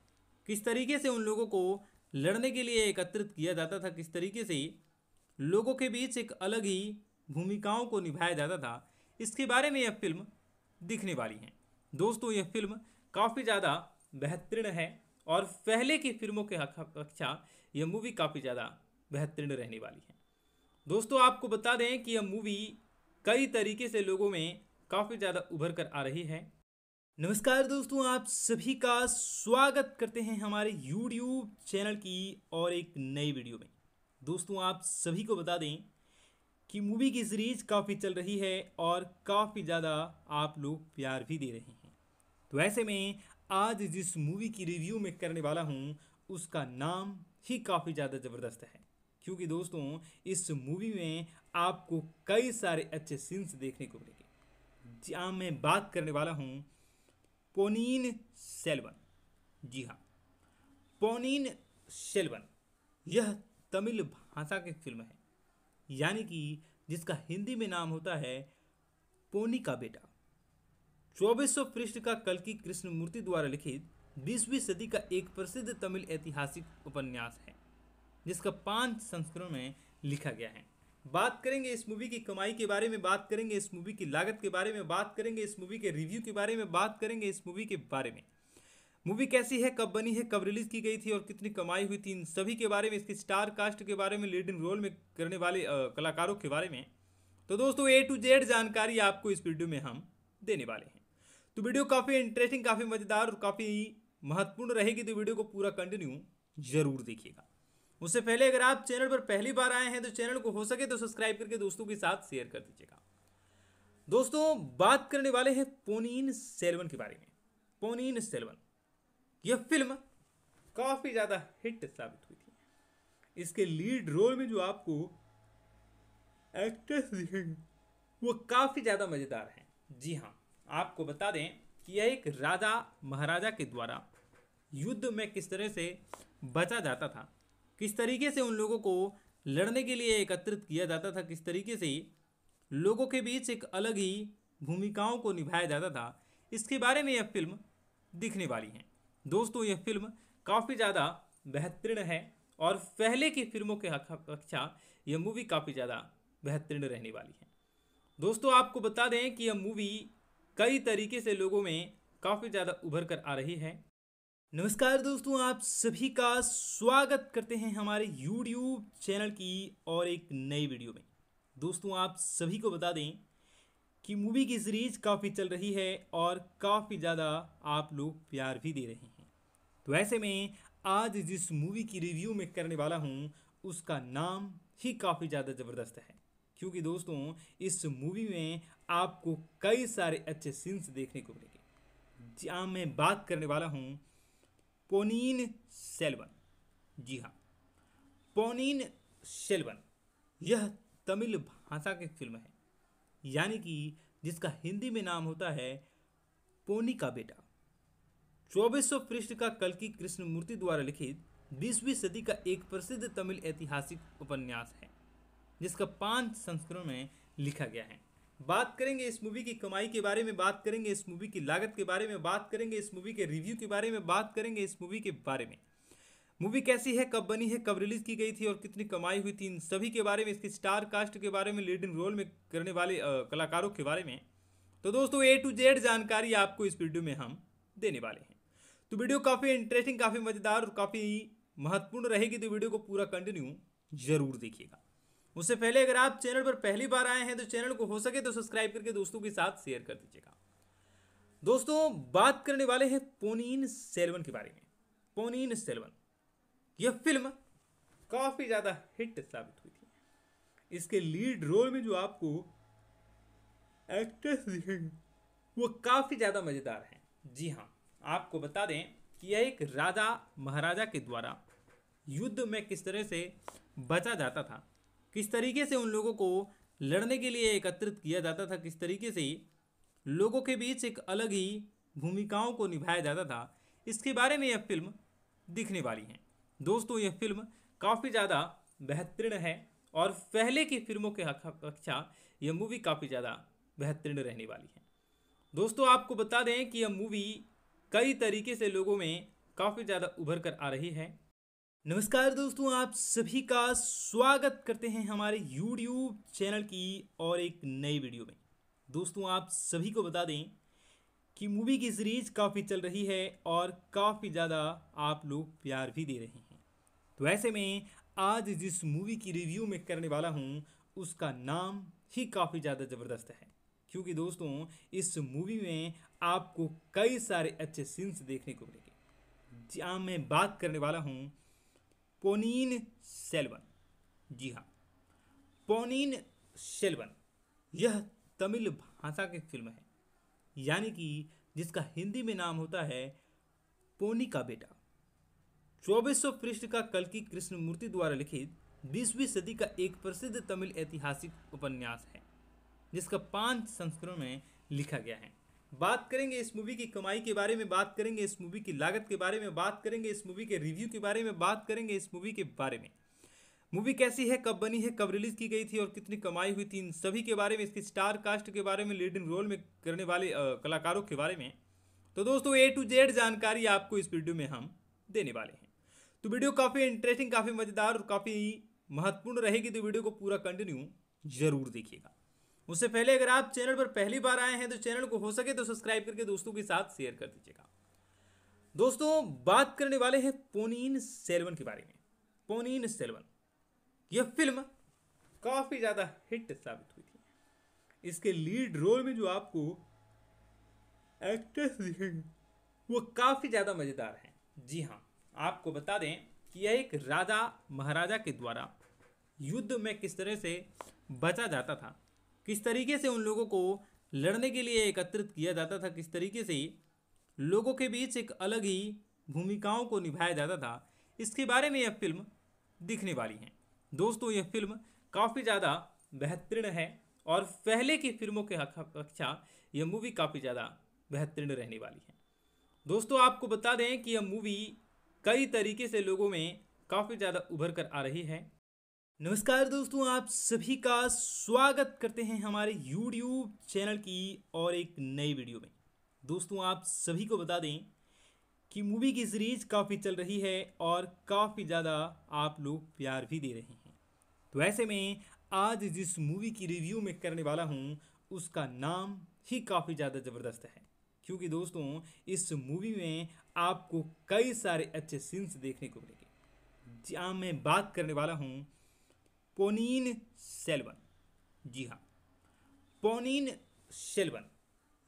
किस तरीके से उन लोगों को लड़ने के लिए एकत्रित किया जाता था किस तरीके से लोगों के बीच एक अलग ही भूमिकाओं को निभाया जाता था इसके बारे में यह फिल्म दिखने वाली है दोस्तों यह फिल्म काफ़ी ज़्यादा बेहतरीन है और पहले की फिल्मों के अपेक्षा यह मूवी काफ़ी ज़्यादा बेहतरीन रहने वाली है दोस्तों आपको बता दें कि यह मूवी कई तरीके से लोगों में काफ़ी ज़्यादा उभर कर आ रही है नमस्कार दोस्तों आप सभी का स्वागत करते हैं हमारे YouTube चैनल की और एक नई वीडियो में दोस्तों आप सभी को बता दें कि मूवी की सीरीज काफ़ी चल रही है और काफ़ी ज़्यादा आप लोग प्यार भी दे रहे हैं तो ऐसे में आज जिस मूवी की रिव्यू मैं करने वाला हूँ उसका नाम ही काफ़ी ज़्यादा ज़बरदस्त है क्योंकि दोस्तों इस मूवी में आपको कई सारे अच्छे सीन्स देखने को मिलेंगे जहाँ मैं बात करने वाला हूँ पोनिन सेल्वन जी हाँ पोनिन सेल्वन यह तमिल भाषा की फिल्म है यानी कि जिसका हिंदी में नाम होता है पोनी का बेटा चौबीस सौ पृष्ठ का कल की कृष्णमूर्ति द्वारा लिखित बीसवीं सदी का एक प्रसिद्ध तमिल ऐतिहासिक उपन्यास है जिसका पांच संस्करण में लिखा गया है बात करेंगे इस मूवी की कमाई के बारे में बात करेंगे इस मूवी की लागत के बारे में बात करेंगे इस मूवी के रिव्यू के बारे में बात करेंगे इस मूवी के बारे में मूवी कैसी है कब बनी है कब रिलीज़ की गई थी और कितनी कमाई हुई थी इन सभी के बारे में इसके स्टार कास्ट के बारे में लीडिंग रोल में करने वाले कलाकारों के बारे में तो दोस्तों ए टू जेड जानकारी आपको इस वीडियो में हम देने वाले हैं तो वीडियो काफ़ी इंटरेस्टिंग काफ़ी मज़ेदार और काफ़ी महत्वपूर्ण रहेगी तो वीडियो को पूरा कंटिन्यू ज़रूर देखिएगा उससे पहले अगर आप चैनल पर पहली बार आए हैं तो चैनल को हो सके तो सब्सक्राइब करके दोस्तों के साथ शेयर कर दीजिएगा दोस्तों बात करने वाले हैं पोनीन सेलवन के बारे में पोनीन सेलवन यह फिल्म काफ़ी ज़्यादा हिट साबित हुई थी इसके लीड रोल में जो आपको एक्ट्रेस वो काफ़ी ज़्यादा मज़ेदार हैं जी हाँ आपको बता दें कि यह एक राजा महाराजा के द्वारा युद्ध में किस तरह से बचा जाता था किस तरीके से उन लोगों को लड़ने के लिए एकत्रित किया जाता था किस तरीके से लोगों के बीच एक अलग ही भूमिकाओं को निभाया जाता था इसके बारे में यह फिल्म दिखने वाली है दोस्तों यह फिल्म काफ़ी ज़्यादा बेहतरीन है और पहले की फिल्मों के अपेक्षा यह मूवी काफ़ी ज़्यादा बेहतरीन रहने वाली है दोस्तों आपको बता दें कि यह मूवी कई तरीके से लोगों में काफ़ी ज़्यादा उभर कर आ रही है नमस्कार दोस्तों आप सभी का स्वागत करते हैं हमारे YouTube चैनल की और एक नई वीडियो में दोस्तों आप सभी को बता दें कि मूवी की सीरीज़ काफ़ी चल रही है और काफ़ी ज़्यादा आप लोग प्यार भी दे रहे हैं तो ऐसे में आज जिस मूवी की रिव्यू में करने वाला हूँ उसका नाम ही काफ़ी ज़्यादा ज़बरदस्त है क्योंकि दोस्तों इस मूवी में आपको कई सारे अच्छे सीन्स देखने को मिलेंगे जहाँ मैं बात करने वाला हूँ पोनिन सेल्वन जी हाँ पोनिन सेल्वन यह तमिल भाषा की फिल्म है यानी कि जिसका हिंदी में नाम होता है पोनी का बेटा चौबीस सौ पृष्ठ का कलकी कृष्णमूर्ति द्वारा लिखित बीसवीं सदी का एक प्रसिद्ध तमिल ऐतिहासिक उपन्यास है जिसका पांच संस्करण में लिखा गया है बात करेंगे इस मूवी की कमाई के बारे में बात करेंगे इस मूवी की लागत के बारे में बात करेंगे इस मूवी के रिव्यू के बारे में बात करेंगे इस मूवी के बारे में मूवी कैसी है कब बनी है कब रिलीज की गई थी और कितनी कमाई हुई थी इन सभी के बारे में इसके स्टार कास्ट के बारे में लीडिंग रोल में करने वाले कलाकारों के बारे में तो दोस्तों ए टू जेड जानकारी आपको इस वीडियो में हम देने वाले हैं तो वीडियो काफ़ी इंटरेस्टिंग काफ़ी मज़ेदार और काफ़ी महत्वपूर्ण रहेगी तो वीडियो को पूरा कंटिन्यू जरूर देखिएगा उससे पहले अगर आप चैनल पर पहली बार आए हैं तो चैनल को हो सके तो सब्सक्राइब करके दोस्तों के साथ शेयर कर दीजिएगा दोस्तों बात करने वाले हैं पोनीन सेलवन के बारे में पोनीन सेलवन यह फिल्म काफ़ी ज़्यादा हिट साबित हुई थी इसके लीड रोल में जो आपको एक्ट्रेस दिखेंगे वो काफ़ी ज़्यादा मज़ेदार हैं जी हाँ आपको बता दें कि यह एक राजा महाराजा के द्वारा युद्ध में किस तरह से बचा जाता था किस तरीके से उन लोगों को लड़ने के लिए एकत्रित किया जाता था किस तरीके से लोगों के बीच एक अलग ही भूमिकाओं को निभाया जाता था इसके बारे में यह फिल्म दिखने वाली है दोस्तों यह फिल्म काफ़ी ज़्यादा बेहतरीन है और पहले की फिल्मों के अपेक्षा यह मूवी काफ़ी ज़्यादा बेहतरीन रहने वाली है दोस्तों आपको बता दें कि यह मूवी कई तरीके से लोगों में काफ़ी ज़्यादा उभर कर आ रही है नमस्कार दोस्तों आप सभी का स्वागत करते हैं हमारे YouTube चैनल की और एक नई वीडियो में दोस्तों आप सभी को बता दें कि मूवी की सीरीज काफ़ी चल रही है और काफ़ी ज़्यादा आप लोग प्यार भी दे रहे हैं तो ऐसे में आज जिस मूवी की रिव्यू में करने वाला हूँ उसका नाम ही काफ़ी ज़्यादा ज़बरदस्त है क्योंकि दोस्तों इस मूवी में आपको कई सारे अच्छे सीन्स देखने को मिलेंगे जहाँ मैं बात करने वाला हूँ पोनिन सेल्वन जी हाँ पोनिन सेल्वन यह तमिल भाषा की फिल्म है यानी कि जिसका हिंदी में नाम होता है पोनी का बेटा 2400 पृष्ठ का कलकी कृष्णमूर्ति द्वारा लिखित बीसवीं सदी का एक प्रसिद्ध तमिल ऐतिहासिक उपन्यास है जिसका पांच संस्करण में लिखा गया है बात करेंगे इस मूवी की कमाई के बारे में बात करेंगे इस मूवी की लागत के बारे में बात करेंगे इस मूवी के रिव्यू के बारे में बात करेंगे इस मूवी के बारे में मूवी कैसी है कब बनी है कब रिलीज़ की गई थी और कितनी कमाई हुई थी इन सभी के बारे में इसके स्टार कास्ट के बारे में लीडिंग रोल में करने वाले कलाकारों के बारे में तो दोस्तों ए टू जेड जानकारी आपको इस वीडियो में हम देने वाले हैं तो वीडियो काफ़ी इंटरेस्टिंग काफ़ी मज़ेदार और काफ़ी महत्वपूर्ण रहेगी तो वीडियो को पूरा कंटिन्यू ज़रूर देखिएगा उससे पहले अगर आप चैनल पर पहली बार आए हैं तो चैनल को हो सके तो सब्सक्राइब करके दोस्तों के साथ शेयर कर दीजिएगा दोस्तों बात करने वाले हैं पोनिन सेलवन के बारे में पोनिन सेलवन यह फिल्म काफ़ी ज़्यादा हिट साबित हुई थी इसके लीड रोल में जो आपको एक्ट्रेस वो काफ़ी ज़्यादा मज़ेदार है जी हाँ आपको बता दें कि यह एक राजा महाराजा के द्वारा युद्ध में किस तरह से बचा जाता था किस तरीके से उन लोगों को लड़ने के लिए एकत्रित किया जाता था किस तरीके से लोगों के बीच एक अलग ही भूमिकाओं को निभाया जाता था इसके बारे में यह फिल्म दिखने वाली है दोस्तों यह फिल्म काफ़ी ज़्यादा बेहतरीन है और पहले की फिल्मों के अपेक्षा यह मूवी काफ़ी ज़्यादा बेहतरीन रहने वाली है दोस्तों आपको बता दें कि यह मूवी कई तरीके से लोगों में काफ़ी ज़्यादा उभर कर आ रही है नमस्कार दोस्तों आप सभी का स्वागत करते हैं हमारे YouTube चैनल की और एक नई वीडियो में दोस्तों आप सभी को बता दें कि मूवी की सीरीज काफ़ी चल रही है और काफ़ी ज़्यादा आप लोग प्यार भी दे रहे हैं तो ऐसे में आज जिस मूवी की रिव्यू मैं करने वाला हूँ उसका नाम ही काफ़ी ज़्यादा ज़बरदस्त है क्योंकि दोस्तों इस मूवी में आपको कई सारे अच्छे सीन्स देखने को मिलेंगे जहाँ मैं बात करने वाला हूँ पोनिन सेल्वन जी हाँ पोनिन सेल्वन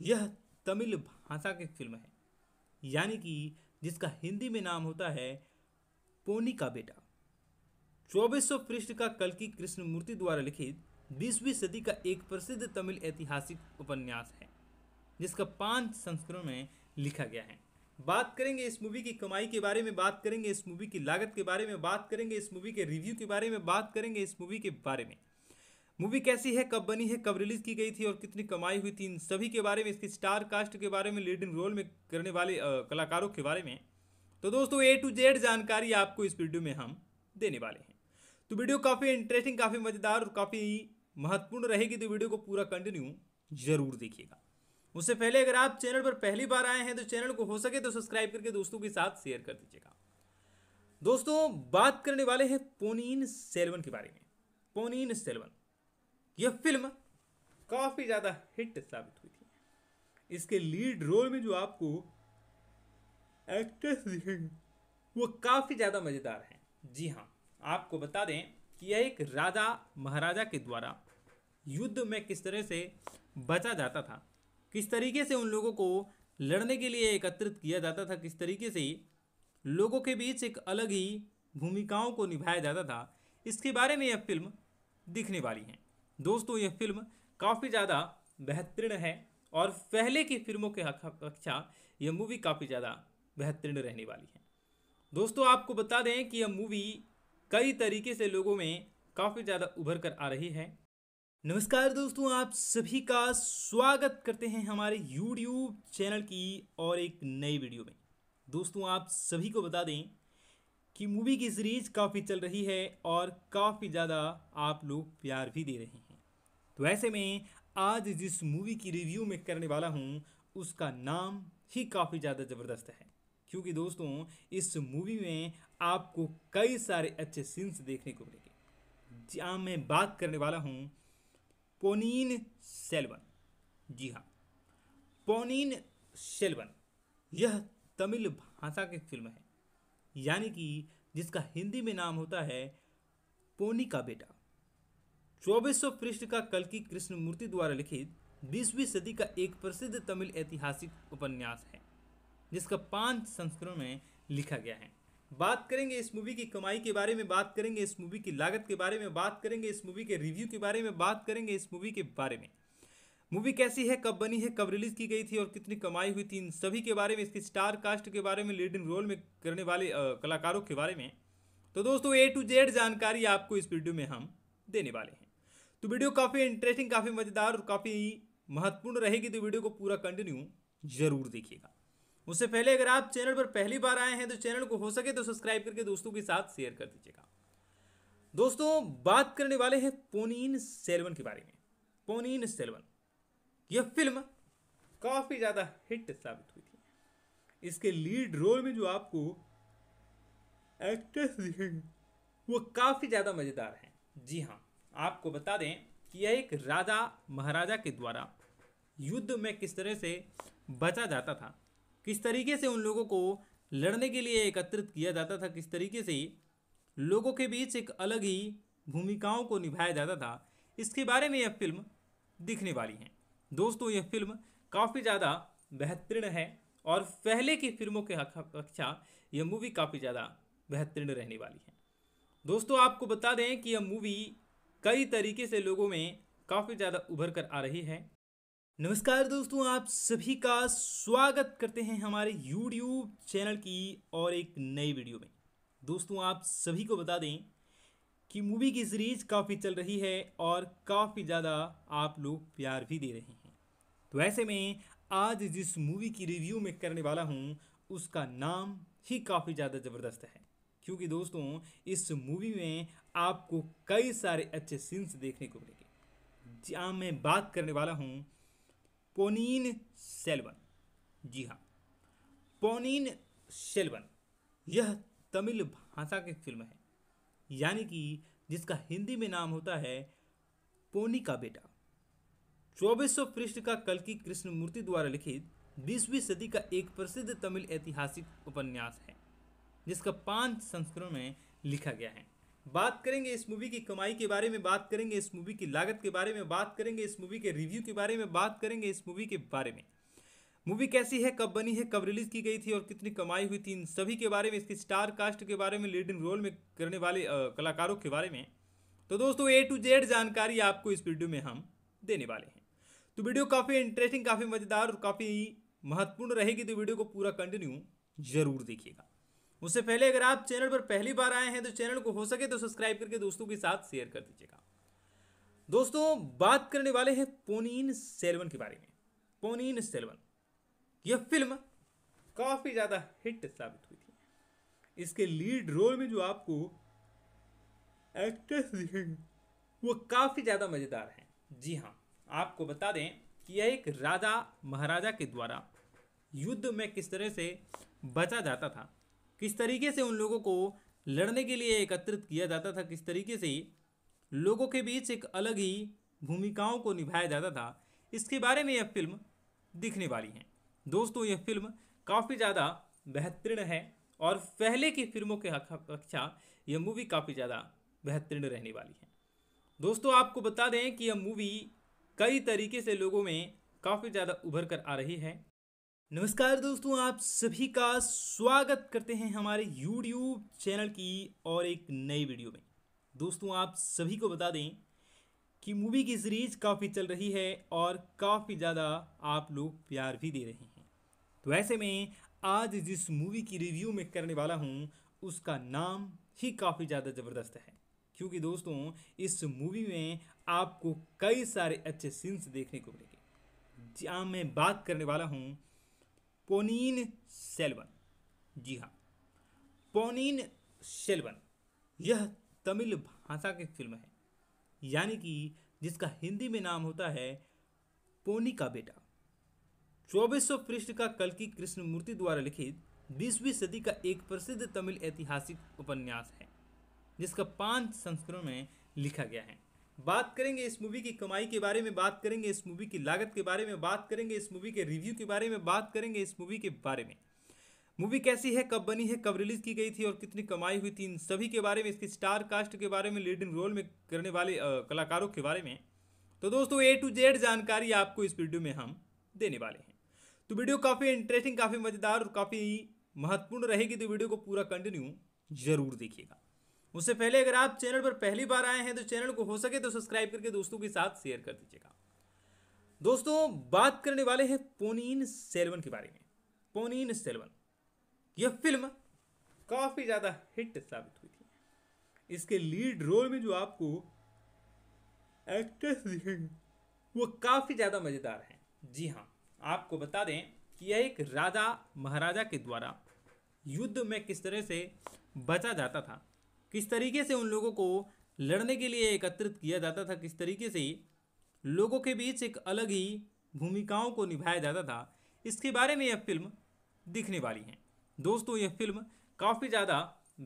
यह तमिल भाषा की फिल्म है यानी कि जिसका हिंदी में नाम होता है पोनी का बेटा 2400 सौ पृष्ठ का कल की कृष्णमूर्ति द्वारा लिखित बीसवीं सदी का एक प्रसिद्ध तमिल ऐतिहासिक उपन्यास है जिसका पांच संस्करण में लिखा गया है बात करेंगे इस मूवी की कमाई के बारे में बात करेंगे इस मूवी की लागत के बारे में बात करेंगे इस मूवी के रिव्यू के बारे में बात करेंगे इस मूवी के बारे में मूवी कैसी है कब बनी है कब रिलीज की गई थी और कितनी कमाई हुई थी इन सभी के बारे में इसके स्टार कास्ट के बारे में लीडिंग रोल में करने वाले आ, कलाकारों के बारे में तो दोस्तों ए टू जेड जानकारी आपको इस वीडियो में हम देने वाले हैं तो वीडियो काफ़ी इंटरेस्टिंग काफ़ी मज़ेदार और काफ़ी महत्वपूर्ण रहेगी तो वीडियो को पूरा कंटिन्यू जरूर देखिएगा उससे पहले अगर आप चैनल पर पहली बार आए हैं तो चैनल को हो सके तो सब्सक्राइब करके दोस्तों के साथ शेयर कर दीजिएगा दोस्तों बात करने वाले हैं पोनीन सेलवन के बारे में पोनीन सेलवन यह फिल्म काफ़ी ज़्यादा हिट साबित हुई थी इसके लीड रोल में जो आपको एक्ट्रेस दिखेंगे वो काफ़ी ज़्यादा मज़ेदार हैं जी हाँ आपको बता दें कि यह एक राजा महाराजा के द्वारा युद्ध में किस तरह से बचा जाता था किस तरीके से उन लोगों को लड़ने के लिए एकत्रित किया जाता था किस तरीके से लोगों के बीच एक अलग ही भूमिकाओं को निभाया जाता था इसके बारे में यह फिल्म दिखने वाली है दोस्तों यह फिल्म काफ़ी ज़्यादा बेहतरीन है और पहले की फिल्मों के अपेक्षा यह मूवी काफ़ी ज़्यादा बेहतरीन रहने वाली है दोस्तों आपको बता दें कि यह मूवी कई तरीके से लोगों में काफ़ी ज़्यादा उभर कर आ रही है नमस्कार दोस्तों आप सभी का स्वागत करते हैं हमारे YouTube चैनल की और एक नई वीडियो में दोस्तों आप सभी को बता दें कि मूवी की सीरीज काफ़ी चल रही है और काफ़ी ज़्यादा आप लोग प्यार भी दे रहे हैं तो ऐसे में आज जिस मूवी की रिव्यू में करने वाला हूँ उसका नाम ही काफ़ी ज़्यादा ज़बरदस्त है क्योंकि दोस्तों इस मूवी में आपको कई सारे अच्छे सीन्स देखने को मिलेंगे जहाँ मैं बात करने वाला हूँ पोनिन सेल्वन जी हाँ पोनिन सेल्वन यह तमिल भाषा की फिल्म है यानी कि जिसका हिंदी में नाम होता है पोनी का बेटा चौबीस सौ पृष्ठ का कल की कृष्ण मूर्ति द्वारा लिखित बीसवीं सदी का एक प्रसिद्ध तमिल ऐतिहासिक उपन्यास है जिसका पांच संस्करण में लिखा गया है बात करेंगे इस मूवी की कमाई के बारे में बात करेंगे इस मूवी की लागत के बारे में बात करेंगे इस मूवी के रिव्यू के बारे में बात करेंगे इस मूवी के बारे में मूवी कैसी है कब बनी है कब रिलीज की गई थी और कितनी कमाई हुई थी इन सभी के बारे में इसके स्टार कास्ट के बारे में लीडिंग रोल में करने वाले कलाकारों के बारे में तो दोस्तों ए टू जेड जानकारी आपको इस वीडियो में हम देने वाले हैं तो वीडियो काफ़ी इंटरेस्टिंग काफ़ी मज़ेदार और काफ़ी महत्वपूर्ण रहेगी तो वीडियो को पूरा कंटिन्यू जरूर देखिएगा उससे पहले अगर आप चैनल पर पहली बार आए हैं तो चैनल को हो सके तो सब्सक्राइब करके दोस्तों के साथ शेयर कर दीजिएगा दोस्तों बात करने वाले हैं पोनीन सेलवन के बारे में पोनीन सेलवन यह फिल्म काफ़ी ज़्यादा हिट साबित हुई थी इसके लीड रोल में जो आपको एक्ट्रेस दिखेंगे वो काफ़ी ज़्यादा मज़ेदार हैं जी हाँ आपको बता दें कि यह एक राजा महाराजा के द्वारा युद्ध में किस तरह से बचा जाता था किस तरीके से उन लोगों को लड़ने के लिए एकत्रित किया जाता था किस तरीके से लोगों के बीच एक अलग ही भूमिकाओं को निभाया जाता था इसके बारे में यह फिल्म दिखने वाली है दोस्तों यह फिल्म काफ़ी ज़्यादा बेहतरीन है और पहले की फिल्मों के अपेक्षा यह मूवी काफ़ी ज़्यादा बेहतरीन रहने वाली है दोस्तों आपको बता दें कि यह मूवी कई तरीके से लोगों में काफ़ी ज़्यादा उभर कर आ रही है नमस्कार दोस्तों आप सभी का स्वागत करते हैं हमारे YouTube चैनल की और एक नई वीडियो में दोस्तों आप सभी को बता दें कि मूवी की सीरीज काफ़ी चल रही है और काफ़ी ज़्यादा आप लोग प्यार भी दे रहे हैं तो ऐसे में आज जिस मूवी की रिव्यू मैं करने वाला हूँ उसका नाम ही काफ़ी ज़्यादा ज़बरदस्त है क्योंकि दोस्तों इस मूवी में आपको कई सारे अच्छे सीन्स देखने को मिलेंगे जहाँ मैं बात करने वाला हूँ पोनिन सेल्वन जी हाँ पोनिन सेल्वन यह तमिल भाषा की फिल्म है यानी कि जिसका हिंदी में नाम होता है पोनी का बेटा चौबीस सौ पृष्ठ का कलकी कृष्णमूर्ति द्वारा लिखित बीसवीं सदी का एक प्रसिद्ध तमिल ऐतिहासिक उपन्यास है जिसका पांच संस्करण में लिखा गया है बात करेंगे इस मूवी की कमाई के बारे में बात करेंगे इस मूवी की लागत के बारे में बात करेंगे इस मूवी के रिव्यू के बारे में बात करेंगे इस मूवी के बारे में मूवी कैसी है कब बनी है कब रिलीज की गई थी और कितनी कमाई हुई थी इन सभी के बारे में इसके स्टार कास्ट के बारे में लीडिंग रोल में करने वाले कलाकारों के बारे में तो दोस्तों ए टू जेड जानकारी आपको इस वीडियो में हम देने वाले हैं तो वीडियो काफ़ी इंटरेस्टिंग काफ़ी मज़ेदार और काफ़ी महत्वपूर्ण रहेगी तो वीडियो को पूरा कंटिन्यू जरूर देखिएगा उससे पहले अगर आप चैनल पर पहली बार आए हैं तो चैनल को हो सके तो सब्सक्राइब करके दोस्तों के साथ शेयर कर दीजिएगा दोस्तों बात करने वाले हैं पोनीन सेलवन के बारे में पोनीन सेलवन यह फिल्म काफ़ी ज़्यादा हिट साबित हुई थी इसके लीड रोल में जो आपको एक्ट्रेस वो काफ़ी ज़्यादा मज़ेदार हैं जी हाँ आपको बता दें कि यह एक राजा महाराजा के द्वारा युद्ध में किस तरह से बचा जाता था किस तरीके से उन लोगों को लड़ने के लिए एकत्रित किया जाता था किस तरीके से लोगों के बीच एक अलग ही भूमिकाओं को निभाया जाता था इसके बारे में यह फिल्म दिखने वाली है दोस्तों यह फिल्म काफ़ी ज़्यादा बेहतरीन है और पहले की फिल्मों के अपेक्षा यह मूवी काफ़ी ज़्यादा बेहतरीन रहने वाली है दोस्तों आपको बता दें कि यह मूवी कई तरीके से लोगों में काफ़ी ज़्यादा उभर कर आ रही है नमस्कार दोस्तों आप सभी का स्वागत करते हैं हमारे YouTube चैनल की और एक नई वीडियो में दोस्तों आप सभी को बता दें कि मूवी की सीरीज काफ़ी चल रही है और काफ़ी ज़्यादा आप लोग प्यार भी दे रहे हैं तो ऐसे में आज जिस मूवी की रिव्यू में करने वाला हूँ उसका नाम ही काफ़ी ज़्यादा ज़बरदस्त है क्योंकि दोस्तों इस मूवी में आपको कई सारे अच्छे सीन्स देखने को मिलेंगे जहाँ मैं बात करने वाला हूँ पोनिन सेल्वन जी हाँ पोनिन सेल्वन यह तमिल भाषा की फिल्म है यानी कि जिसका हिंदी में नाम होता है पोनी का बेटा चौबीस सौ पृष्ठ का कल्कि कृष्णमूर्ति द्वारा लिखित बीसवीं सदी का एक प्रसिद्ध तमिल ऐतिहासिक उपन्यास है जिसका पांच संस्करण में लिखा गया है बात करेंगे इस मूवी की कमाई के बारे में बात करेंगे इस मूवी की लागत के बारे में बात करेंगे इस मूवी के रिव्यू के बारे में बात करेंगे इस मूवी के बारे में मूवी कैसी है कब बनी है कब रिलीज की गई थी और कितनी कमाई हुई थी इन सभी के बारे में इसके स्टार कास्ट के बारे में लीडिंग रोल में करने वाले आ, कलाकारों के बारे में तो दोस्तों ए टू जेड जानकारी आपको इस वीडियो में हम देने वाले हैं तो वीडियो काफ़ी इंटरेस्टिंग काफ़ी मज़ेदार और काफ़ी महत्वपूर्ण रहेगी तो वीडियो को पूरा कंटिन्यू जरूर देखिएगा उससे पहले अगर आप चैनल पर पहली बार आए हैं तो चैनल को हो सके तो सब्सक्राइब करके दोस्तों के साथ शेयर कर दीजिएगा दोस्तों बात करने वाले हैं पोनीन सेलवन के बारे में पोनिन सेलवन यह फिल्म काफ़ी ज़्यादा हिट साबित हुई थी इसके लीड रोल में जो आपको एक्ट्रेस दिखेंगे वो काफ़ी ज़्यादा मज़ेदार हैं जी हाँ आपको बता दें कि यह एक राजा महाराजा के द्वारा युद्ध में किस तरह से बचा जाता था किस तरीके से उन लोगों को लड़ने के लिए एकत्रित किया जाता था किस तरीके से लोगों के बीच एक अलग ही भूमिकाओं को निभाया जाता था इसके बारे में यह फिल्म दिखने वाली है दोस्तों यह फिल्म काफ़ी ज़्यादा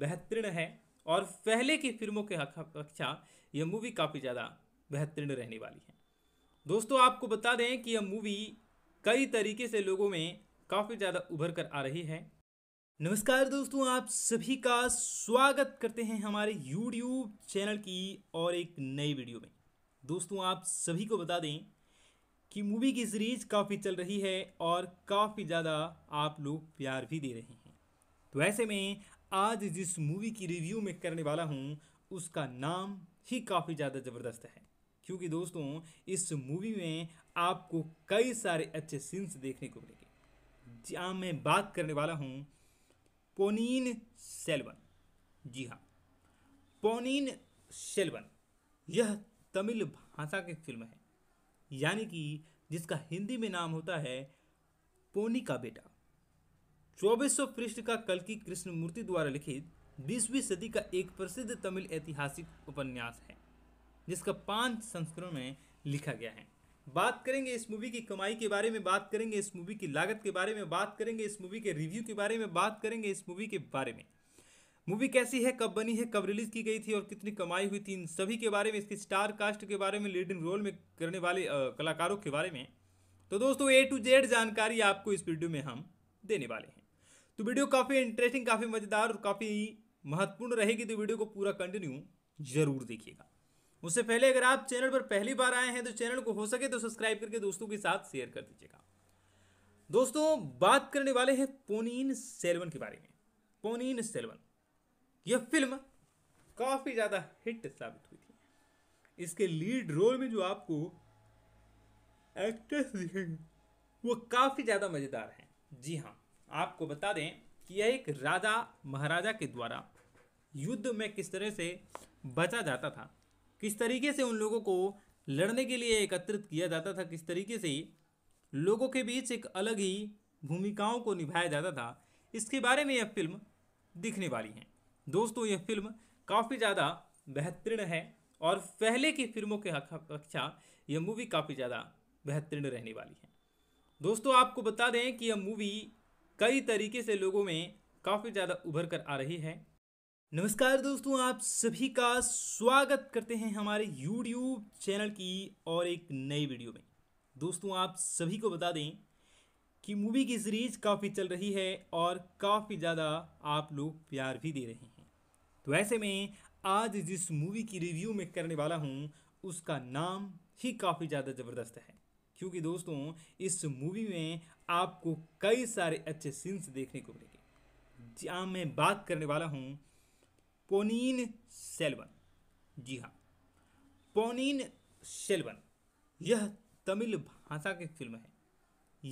बेहतरीन है और पहले की फिल्मों के अपेक्षा यह मूवी काफ़ी ज़्यादा बेहतरीन रहने वाली है दोस्तों आपको बता दें कि यह मूवी कई तरीके से लोगों में काफ़ी ज़्यादा उभर कर आ रही है नमस्कार दोस्तों आप सभी का स्वागत करते हैं हमारे YouTube चैनल की और एक नई वीडियो में दोस्तों आप सभी को बता दें कि मूवी की सीरीज़ काफ़ी चल रही है और काफ़ी ज़्यादा आप लोग प्यार भी दे रहे हैं तो ऐसे में आज जिस मूवी की रिव्यू में करने वाला हूँ उसका नाम ही काफ़ी ज़्यादा ज़बरदस्त है क्योंकि दोस्तों इस मूवी में आपको कई सारे अच्छे सीन्स देखने को मिलेंगे जहाँ मैं बात करने वाला हूँ पोनिन सेल्वन जी हाँ पोनिन सेल्वन यह तमिल भाषा की फिल्म है यानी कि जिसका हिंदी में नाम होता है पोनी का बेटा चौबीस सौ पृष्ठ का कल की कृष्णमूर्ति द्वारा लिखित बीसवीं सदी का एक प्रसिद्ध तमिल ऐतिहासिक उपन्यास है जिसका पांच संस्करण में लिखा गया है बात करेंगे इस मूवी की कमाई के बारे में बात करेंगे इस मूवी की लागत के बारे में बात करेंगे इस मूवी के रिव्यू के बारे में बात करेंगे इस मूवी के बारे में मूवी कैसी है कब बनी है कब रिलीज की गई थी और कितनी कमाई हुई थी इन सभी के बारे में इसके स्टार कास्ट के बारे में लीडिंग रोल में करने वाले कलाकारों के बारे में तो दोस्तों ए टू जेड जानकारी आपको इस वीडियो में हम देने वाले हैं तो वीडियो काफ़ी इंटरेस्टिंग काफ़ी मज़ेदार और काफ़ी महत्वपूर्ण रहेगी तो वीडियो को पूरा कंटिन्यू जरूर देखिएगा उससे पहले अगर आप चैनल पर पहली बार आए हैं तो चैनल को हो सके तो सब्सक्राइब करके दोस्तों के साथ शेयर कर दीजिएगा दोस्तों बात करने वाले हैं पोनीन सेलवन के बारे में पोनीन सेलवन यह फिल्म काफ़ी ज़्यादा हिट साबित हुई थी इसके लीड रोल में जो आपको एक्ट्रेस दिखेंगे वो काफ़ी ज़्यादा मज़ेदार हैं जी हाँ आपको बता दें कि यह एक राजा महाराजा के द्वारा युद्ध में किस तरह से बचा जाता था किस तरीके से उन लोगों को लड़ने के लिए एकत्रित किया जाता था किस तरीके से लोगों के बीच एक अलग ही भूमिकाओं को निभाया जाता था इसके बारे में यह फिल्म दिखने वाली है दोस्तों यह फिल्म काफ़ी ज़्यादा बेहतरीन है और पहले की फिल्मों के अपेक्षा यह मूवी काफ़ी ज़्यादा बेहतरीन रहने वाली है दोस्तों आपको बता दें कि यह मूवी कई तरीके से लोगों में काफ़ी ज़्यादा उभर कर आ रही है नमस्कार दोस्तों आप सभी का स्वागत करते हैं हमारे YouTube चैनल की और एक नई वीडियो में दोस्तों आप सभी को बता दें कि मूवी की सीरीज काफ़ी चल रही है और काफ़ी ज़्यादा आप लोग प्यार भी दे रहे हैं तो ऐसे में आज जिस मूवी की रिव्यू में करने वाला हूँ उसका नाम ही काफ़ी ज़्यादा ज़बरदस्त है क्योंकि दोस्तों इस मूवी में आपको कई सारे अच्छे सीन्स देखने को मिलेंगे जहाँ मैं बात करने वाला हूँ पोनीन सेल्वन जी हाँ पोनीन सेल्वन यह तमिल भाषा की फिल्म है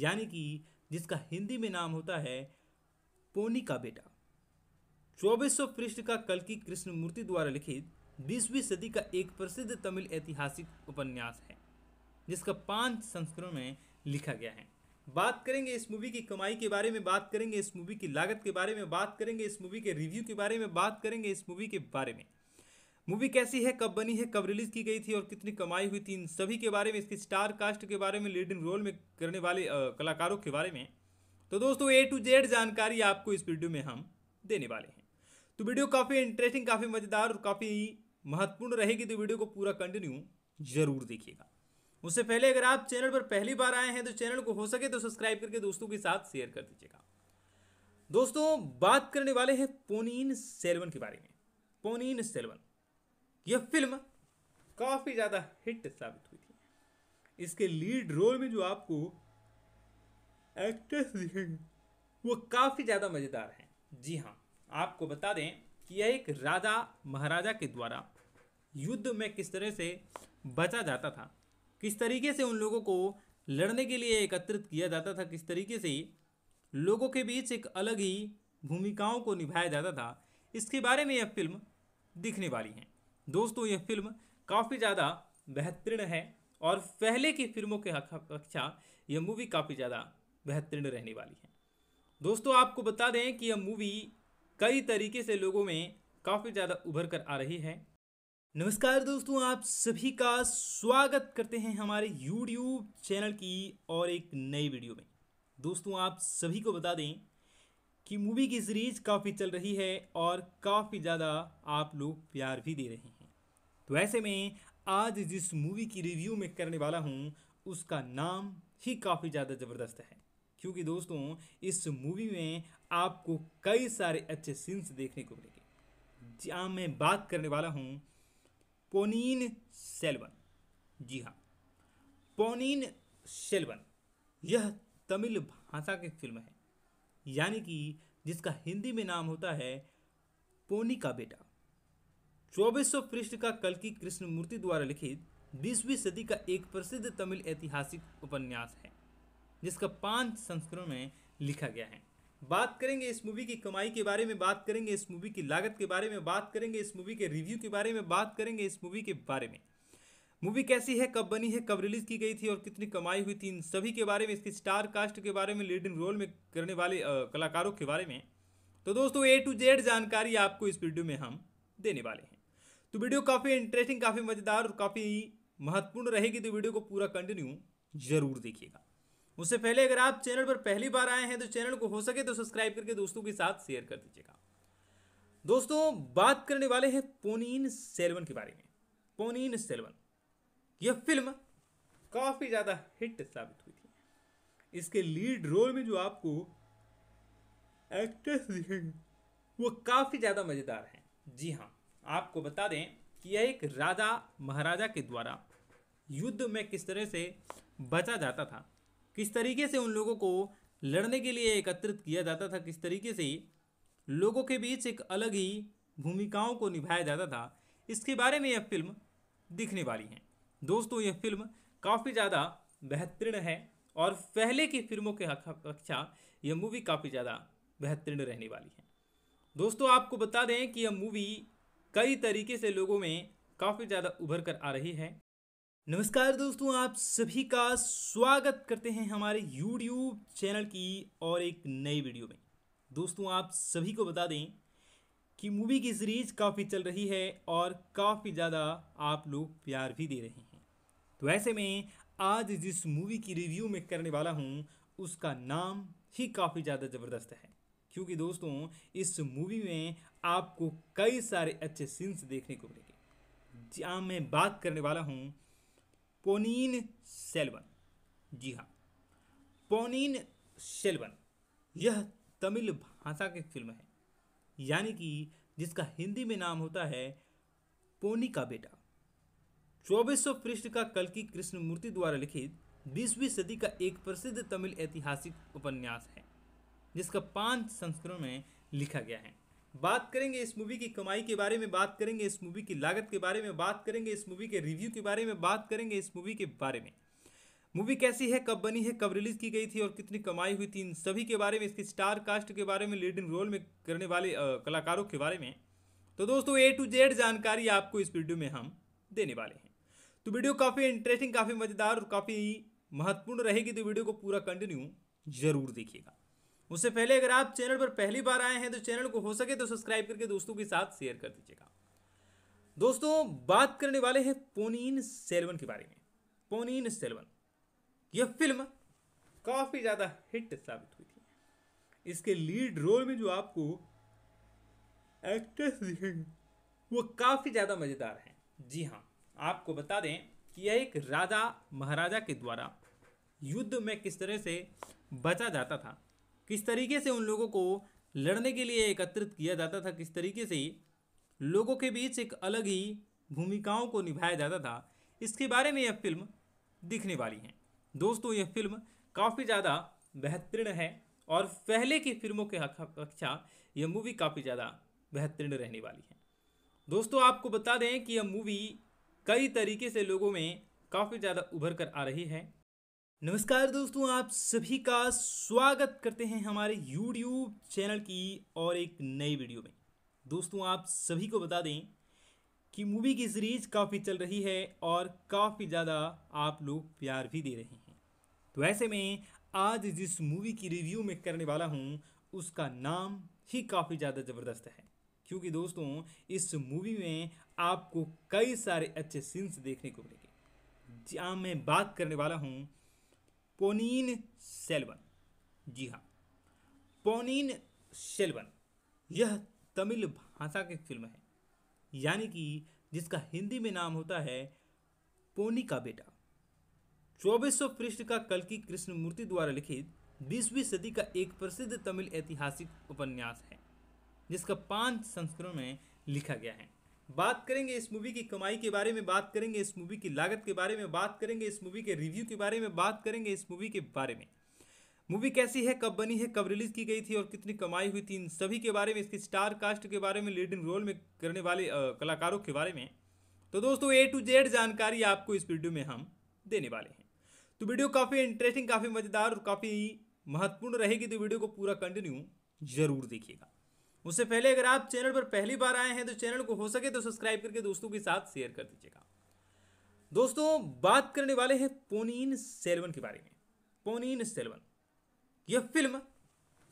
यानी कि जिसका हिंदी में नाम होता है पोनी का बेटा 2400 पृष्ठ का कलकी कृष्णमूर्ति द्वारा लिखित बीसवीं सदी का एक प्रसिद्ध तमिल ऐतिहासिक उपन्यास है जिसका पांच संस्करण में लिखा गया है बात करेंगे इस मूवी की कमाई के बारे में बात करेंगे इस मूवी की लागत के बारे में बात करेंगे इस मूवी के रिव्यू के बारे में बात करेंगे इस मूवी के बारे में मूवी कैसी है कब बनी है कब रिलीज़ की गई थी और कितनी कमाई हुई थी इन सभी के बारे में इसके स्टार कास्ट के बारे में लीडिंग रोल में करने वाले कलाकारों के बारे में तो दोस्तों ए टू जेड जानकारी आपको इस वीडियो में हम देने वाले हैं तो वीडियो काफ़ी इंटरेस्टिंग काफ़ी मज़ेदार और काफ़ी महत्वपूर्ण रहेगी तो वीडियो को पूरा कंटिन्यू ज़रूर देखिएगा उससे पहले अगर आप चैनल पर पहली बार आए हैं तो चैनल को हो सके तो सब्सक्राइब करके दोस्तों के साथ शेयर कर दीजिएगा दोस्तों बात करने वाले हैं पोनीन सेलवन के बारे में पोनीन सेलवन यह फिल्म काफ़ी ज़्यादा हिट साबित हुई थी इसके लीड रोल में जो आपको एक्ट्रेस वो काफ़ी ज़्यादा मज़ेदार हैं जी हाँ आपको बता दें कि यह एक राजा महाराजा के द्वारा युद्ध में किस तरह से बचा जाता था किस तरीके से उन लोगों को लड़ने के लिए एकत्रित किया जाता था किस तरीके से लोगों के बीच एक अलग ही भूमिकाओं को निभाया जाता था इसके बारे में यह फिल्म दिखने वाली है दोस्तों यह फिल्म काफ़ी ज़्यादा बेहतरीन है और पहले की फिल्मों के अपेक्षा यह मूवी काफ़ी ज़्यादा बेहतरीन रहने वाली है दोस्तों आपको बता दें कि यह मूवी कई तरीके से लोगों में काफ़ी ज़्यादा उभर कर आ रही है नमस्कार दोस्तों आप सभी का स्वागत करते हैं हमारे YouTube चैनल की और एक नई वीडियो में दोस्तों आप सभी को बता दें कि मूवी की सीरीज काफ़ी चल रही है और काफ़ी ज़्यादा आप लोग प्यार भी दे रहे हैं तो ऐसे में आज जिस मूवी की रिव्यू में करने वाला हूँ उसका नाम ही काफ़ी ज़्यादा ज़बरदस्त है क्योंकि दोस्तों इस मूवी में आपको कई सारे अच्छे सीन्स देखने को मिलेंगे जहाँ मैं बात करने वाला हूँ पोनीन सेल्वन जी हाँ पोनीन सेल्वन यह तमिल भाषा की फिल्म है यानी कि जिसका हिंदी में नाम होता है पोनी का बेटा चौबीस सौ पृष्ठ का कल की कृष्ण मूर्ति द्वारा लिखित बीसवीं सदी का एक प्रसिद्ध तमिल ऐतिहासिक उपन्यास है जिसका पांच संस्करण में लिखा गया है बात करेंगे इस मूवी की कमाई के बारे में बात करेंगे इस मूवी की लागत के बारे में बात करेंगे इस मूवी के रिव्यू के बारे में बात करेंगे इस मूवी के बारे में मूवी कैसी है कब बनी है कब रिलीज की गई थी और कितनी कमाई हुई थी इन सभी के बारे में इसके स्टार कास्ट के बारे में लीडिंग रोल में करने वाले कलाकारों के बारे में तो दोस्तों ए टू जेड जानकारी आपको इस वीडियो में हम देने वाले हैं तो वीडियो काफ़ी इंटरेस्टिंग काफ़ी मज़ेदार और काफ़ी महत्वपूर्ण रहेगी तो वीडियो को पूरा कंटिन्यू जरूर देखिएगा उससे पहले अगर आप चैनल पर पहली बार आए हैं तो चैनल को हो सके तो सब्सक्राइब करके दोस्तों के साथ शेयर कर दीजिएगा दोस्तों बात करने वाले हैं पोनीन सेलवन के बारे में पोनीन सेलवन यह फिल्म काफ़ी ज़्यादा हिट साबित हुई थी इसके लीड रोल में जो आपको एक्ट्रेस वो काफ़ी ज़्यादा मज़ेदार हैं जी हाँ आपको बता दें कि यह एक राजा महाराजा के द्वारा युद्ध में किस तरह से बचा जाता था किस तरीके से उन लोगों को लड़ने के लिए एकत्रित किया जाता था किस तरीके से लोगों के बीच एक अलग ही भूमिकाओं को निभाया जाता था इसके बारे में यह फिल्म दिखने वाली है दोस्तों यह फिल्म काफ़ी ज़्यादा बेहतरीन है और पहले की फिल्मों के अपेक्षा यह मूवी काफ़ी ज़्यादा बेहतरीन रहने वाली है दोस्तों आपको बता दें कि यह मूवी कई तरीके से लोगों में काफ़ी ज़्यादा उभर कर आ रही है नमस्कार दोस्तों आप सभी का स्वागत करते हैं हमारे YouTube चैनल की और एक नई वीडियो में दोस्तों आप सभी को बता दें कि मूवी की सीरीज़ काफ़ी चल रही है और काफ़ी ज़्यादा आप लोग प्यार भी दे रहे हैं तो ऐसे में आज जिस मूवी की रिव्यू में करने वाला हूँ उसका नाम ही काफ़ी ज़्यादा ज़बरदस्त है क्योंकि दोस्तों इस मूवी में आपको कई सारे अच्छे सीन्स देखने को मिलेंगे जहाँ मैं बात करने वाला हूँ पोनिन सेल्वन जी हाँ पोनिन सेल्वन यह तमिल भाषा की फिल्म है यानी कि जिसका हिंदी में नाम होता है पोनी का बेटा चौबीस सौ पृष्ठ का की कृष्णमूर्ति द्वारा लिखित बीसवीं सदी का एक प्रसिद्ध तमिल ऐतिहासिक उपन्यास है जिसका पांच संस्करण में लिखा गया है बात करेंगे इस मूवी की कमाई के बारे में बात करेंगे इस मूवी की लागत के बारे में बात करेंगे इस मूवी के रिव्यू के बारे में बात करेंगे इस मूवी के बारे में मूवी कैसी है कब बनी है कब रिलीज की गई थी और कितनी कमाई हुई थी इन सभी के बारे में इसके स्टार कास्ट के बारे में लीडिंग रोल में करने वाले कलाकारों के बारे में तो दोस्तों ए टू जेड जानकारी आपको इस वीडियो में हम देने वाले हैं तो वीडियो काफ़ी इंटरेस्टिंग काफ़ी मज़ेदार और काफ़ी महत्वपूर्ण रहेगी तो वीडियो को पूरा कंटिन्यू जरूर देखिएगा उससे पहले अगर आप चैनल पर पहली बार आए हैं तो चैनल को हो सके तो सब्सक्राइब करके दोस्तों के साथ शेयर कर दीजिएगा दोस्तों बात करने वाले हैं पोनीन सेलवन के बारे में पोनीन सेलवन यह फिल्म काफ़ी ज़्यादा हिट साबित हुई थी इसके लीड रोल में जो आपको एक्ट्रेस दिखेंगे वो काफ़ी ज़्यादा मज़ेदार हैं जी हाँ आपको बता दें कि यह एक राजा महाराजा के द्वारा युद्ध में किस तरह से बचा जाता था किस तरीके से उन लोगों को लड़ने के लिए एकत्रित किया जाता था किस तरीके से लोगों के बीच एक अलग ही भूमिकाओं को निभाया जाता था इसके बारे में यह फिल्म दिखने वाली है दोस्तों यह फिल्म काफ़ी ज़्यादा बेहतरीन है और पहले की फिल्मों के अपेक्षा यह मूवी काफ़ी ज़्यादा बेहतरीन रहने वाली है दोस्तों आपको बता दें कि यह मूवी कई तरीके से लोगों में काफ़ी ज़्यादा उभर कर आ रही है नमस्कार दोस्तों आप सभी का स्वागत करते हैं हमारे YouTube चैनल की और एक नई वीडियो में दोस्तों आप सभी को बता दें कि मूवी की सीरीज काफ़ी चल रही है और काफ़ी ज़्यादा आप लोग प्यार भी दे रहे हैं तो ऐसे में आज जिस मूवी की रिव्यू मैं करने वाला हूँ उसका नाम ही काफ़ी ज़्यादा ज़बरदस्त है क्योंकि दोस्तों इस मूवी में आपको कई सारे अच्छे सीन्स देखने को मिलेंगे जहाँ मैं बात करने वाला हूँ पोनिन सेल्वन जी हाँ पोनिन सेल्वन यह तमिल भाषा की फिल्म है यानी कि जिसका हिंदी में नाम होता है पोनी का बेटा चौबीस सौ पृष्ठ का कलकी कृष्णमूर्ति द्वारा लिखित बीसवीं सदी का एक प्रसिद्ध तमिल ऐतिहासिक उपन्यास है जिसका पांच संस्करण में लिखा गया है बात करेंगे इस मूवी की कमाई के बारे में बात करेंगे इस मूवी की लागत के बारे में बात करेंगे इस मूवी के रिव्यू के बारे में बात करेंगे इस मूवी के बारे में मूवी कैसी है कब बनी है कब रिलीज़ की गई थी और कितनी कमाई हुई थी इन सभी के बारे में इसके स्टार कास्ट के बारे में लीडिंग रोल में करने वाले कलाकारों के बारे में तो दोस्तों ए टू जेड जानकारी आपको इस वीडियो में हम देने वाले हैं तो वीडियो काफ़ी इंटरेस्टिंग काफ़ी मज़ेदार और काफ़ी महत्वपूर्ण रहेगी तो वीडियो को पूरा कंटिन्यू ज़रूर देखिएगा उससे पहले अगर आप चैनल पर पहली बार आए हैं तो चैनल को हो सके तो सब्सक्राइब करके दोस्तों के साथ शेयर कर दीजिएगा दोस्तों बात करने वाले हैं पोनीन सेलवन के बारे में पोनीन सेलवन यह फिल्म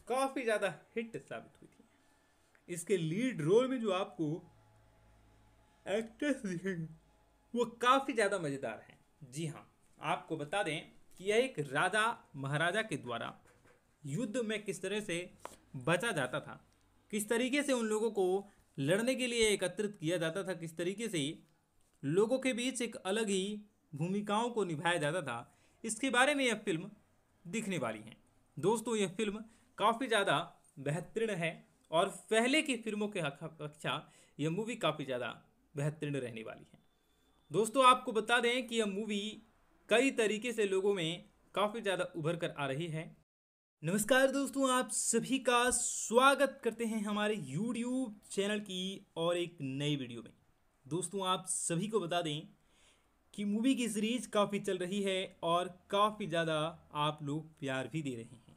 काफ़ी ज़्यादा हिट साबित हुई थी इसके लीड रोल में जो आपको एक्ट्रेस वो काफ़ी ज़्यादा मज़ेदार हैं जी हाँ आपको बता दें कि यह एक राजा महाराजा के द्वारा युद्ध में किस तरह से बचा जाता था किस तरीके से उन लोगों को लड़ने के लिए एकत्रित किया जाता था किस तरीके से लोगों के बीच एक अलग ही भूमिकाओं को निभाया जाता था इसके बारे में यह फिल्म दिखने वाली है दोस्तों यह फिल्म काफ़ी ज़्यादा बेहतरीन है और पहले की फिल्मों के अपेक्षा यह मूवी काफ़ी ज़्यादा बेहतरीन रहने वाली है दोस्तों आपको बता दें कि यह मूवी कई तरीके से लोगों में काफ़ी ज़्यादा उभर कर आ रही है नमस्कार दोस्तों आप सभी का स्वागत करते हैं हमारे YouTube चैनल की और एक नई वीडियो में दोस्तों आप सभी को बता दें कि मूवी की सीरीज काफ़ी चल रही है और काफ़ी ज़्यादा आप लोग प्यार भी दे रहे हैं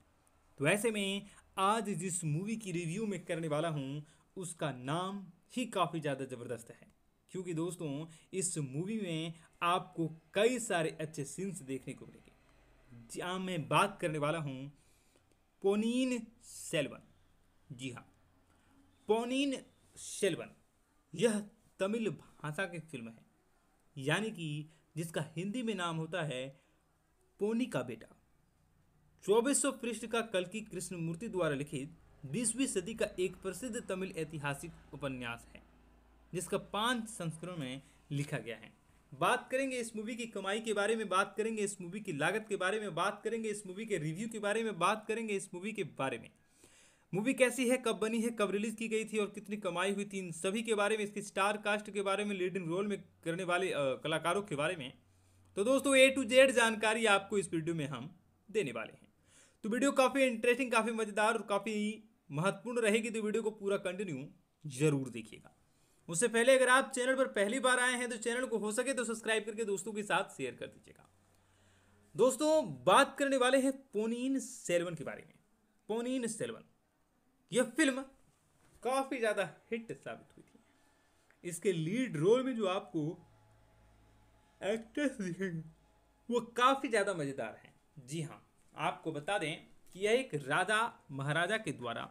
तो ऐसे में आज जिस मूवी की रिव्यू में करने वाला हूँ उसका नाम ही काफ़ी ज़्यादा ज़बरदस्त है क्योंकि दोस्तों इस मूवी में आपको कई सारे अच्छे सीन्स देखने को मिलेंगे जहाँ मैं बात करने वाला हूँ पोनीन सेल्वन जी हाँ पोनीन सेल्वन यह तमिल भाषा की फिल्म है यानी कि जिसका हिंदी में नाम होता है पोनी का बेटा चौबीस सौ पृष्ठ का कल की कृष्णमूर्ति द्वारा लिखित बीसवीं सदी का एक प्रसिद्ध तमिल ऐतिहासिक उपन्यास है जिसका पांच संस्करण में लिखा गया है बात करेंगे इस मूवी की कमाई के बारे में बात करेंगे इस मूवी की लागत के बारे में बात करेंगे इस मूवी के रिव्यू के बारे में बात करेंगे इस मूवी के बारे में मूवी कैसी है कब बनी है कब रिलीज़ की गई थी और कितनी कमाई हुई थी इन सभी के बारे में इसके स्टार कास्ट के बारे में लीडिंग रोल में करने वाले कलाकारों के बारे में तो दोस्तों ए टू जेड जानकारी आपको इस वीडियो में हम देने वाले हैं तो वीडियो काफ़ी इंटरेस्टिंग काफ़ी मज़ेदार और काफ़ी महत्वपूर्ण रहेगी तो वीडियो को पूरा कंटिन्यू ज़रूर देखिएगा उससे पहले अगर आप चैनल पर पहली बार आए हैं तो चैनल को हो सके तो सब्सक्राइब करके दोस्तों के साथ शेयर कर दीजिएगा दोस्तों बात करने वाले हैं पोनीन सेलवन के बारे में पोनिन सेलवन यह फिल्म काफ़ी ज़्यादा हिट साबित हुई थी इसके लीड रोल में जो आपको एक्ट्रेस दिखेंगे वो काफ़ी ज़्यादा मज़ेदार हैं जी हाँ आपको बता दें कि यह एक राजा महाराजा के द्वारा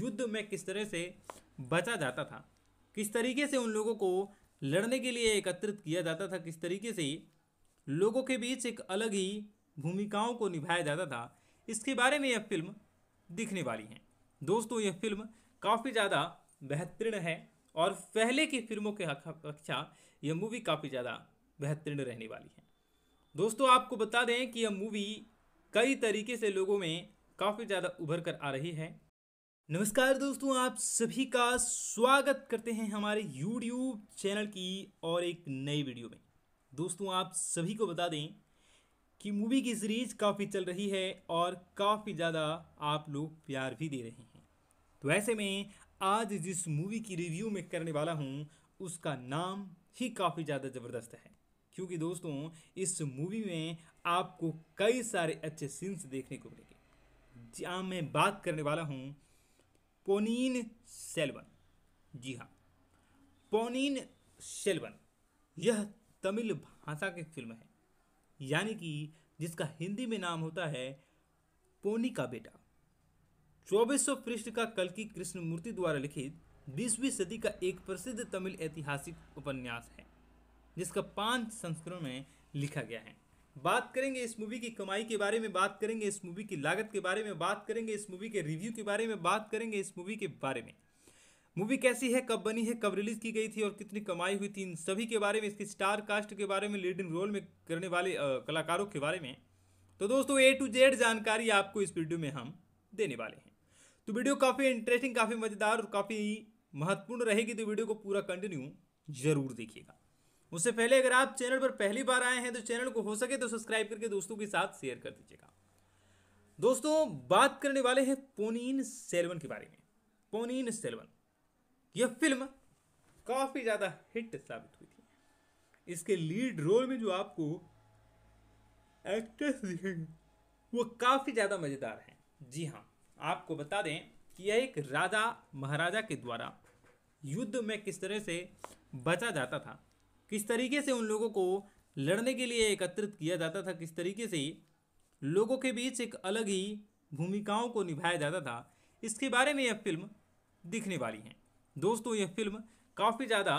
युद्ध में किस तरह से बचा जाता था किस तरीके से उन लोगों को लड़ने के लिए एकत्रित किया जाता था किस तरीके से लोगों के बीच एक अलग ही भूमिकाओं को निभाया जाता था इसके बारे में यह फिल्म दिखने वाली है दोस्तों यह फिल्म काफ़ी ज़्यादा बेहतरीन है और पहले की फिल्मों के अपेक्षा यह मूवी काफ़ी ज़्यादा बेहतरीन रहने वाली है दोस्तों आपको बता दें कि यह मूवी कई तरीके से लोगों में काफ़ी ज़्यादा उभर कर आ रही है नमस्कार दोस्तों आप सभी का स्वागत करते हैं हमारे YouTube चैनल की और एक नई वीडियो में दोस्तों आप सभी को बता दें कि मूवी की सीरीज काफ़ी चल रही है और काफ़ी ज़्यादा आप लोग प्यार भी दे रहे हैं तो ऐसे में आज जिस मूवी की रिव्यू में करने वाला हूँ उसका नाम ही काफ़ी ज़्यादा ज़बरदस्त है क्योंकि दोस्तों इस मूवी में आपको कई सारे अच्छे सीन्स देखने को मिलेंगे जहाँ मैं बात करने वाला हूँ पोनिन सेल्वन जी हाँ पोनिन सेल्वन यह तमिल भाषा की फिल्म है यानी कि जिसका हिंदी में नाम होता है पोनी का बेटा चौबीस सौ पृष्ठ का कलकी कृष्णमूर्ति द्वारा लिखित बीसवीं सदी का एक प्रसिद्ध तमिल ऐतिहासिक उपन्यास है जिसका पांच संस्करण में लिखा गया है बात करेंगे इस मूवी की कमाई के बारे में बात करेंगे इस मूवी की लागत के बारे में बात करेंगे इस मूवी के रिव्यू के बारे में बात करेंगे इस मूवी के बारे में मूवी कैसी है कब बनी है कब रिलीज़ की गई थी और कितनी कमाई हुई थी इन सभी के बारे में इसके स्टार कास्ट के बारे में लीडिंग रोल में करने वाले कलाकारों के बारे में तो दोस्तों ए टू जेड जानकारी आपको इस वीडियो में हम देने वाले हैं तो वीडियो काफ़ी इंटरेस्टिंग काफ़ी मज़ेदार और काफ़ी महत्वपूर्ण रहेगी तो वीडियो को पूरा कंटिन्यू ज़रूर देखिएगा उससे पहले अगर आप चैनल पर पहली बार आए हैं तो चैनल को हो सके तो सब्सक्राइब करके दोस्तों के साथ शेयर कर दीजिएगा दोस्तों बात करने वाले हैं पोनीन सेलवन के बारे में पोनीन सेलवन यह फिल्म काफ़ी ज़्यादा हिट साबित हुई थी इसके लीड रोल में जो आपको एक्ट्रेस वो काफ़ी ज़्यादा मज़ेदार हैं जी हाँ आपको बता दें कि यह एक राजा महाराजा के द्वारा युद्ध में किस तरह से बचा जाता था किस तरीके से उन लोगों को लड़ने के लिए एकत्रित किया जाता था किस तरीके से लोगों के बीच एक अलग ही भूमिकाओं को निभाया जाता था इसके बारे में यह फिल्म दिखने वाली है दोस्तों यह फिल्म काफ़ी ज़्यादा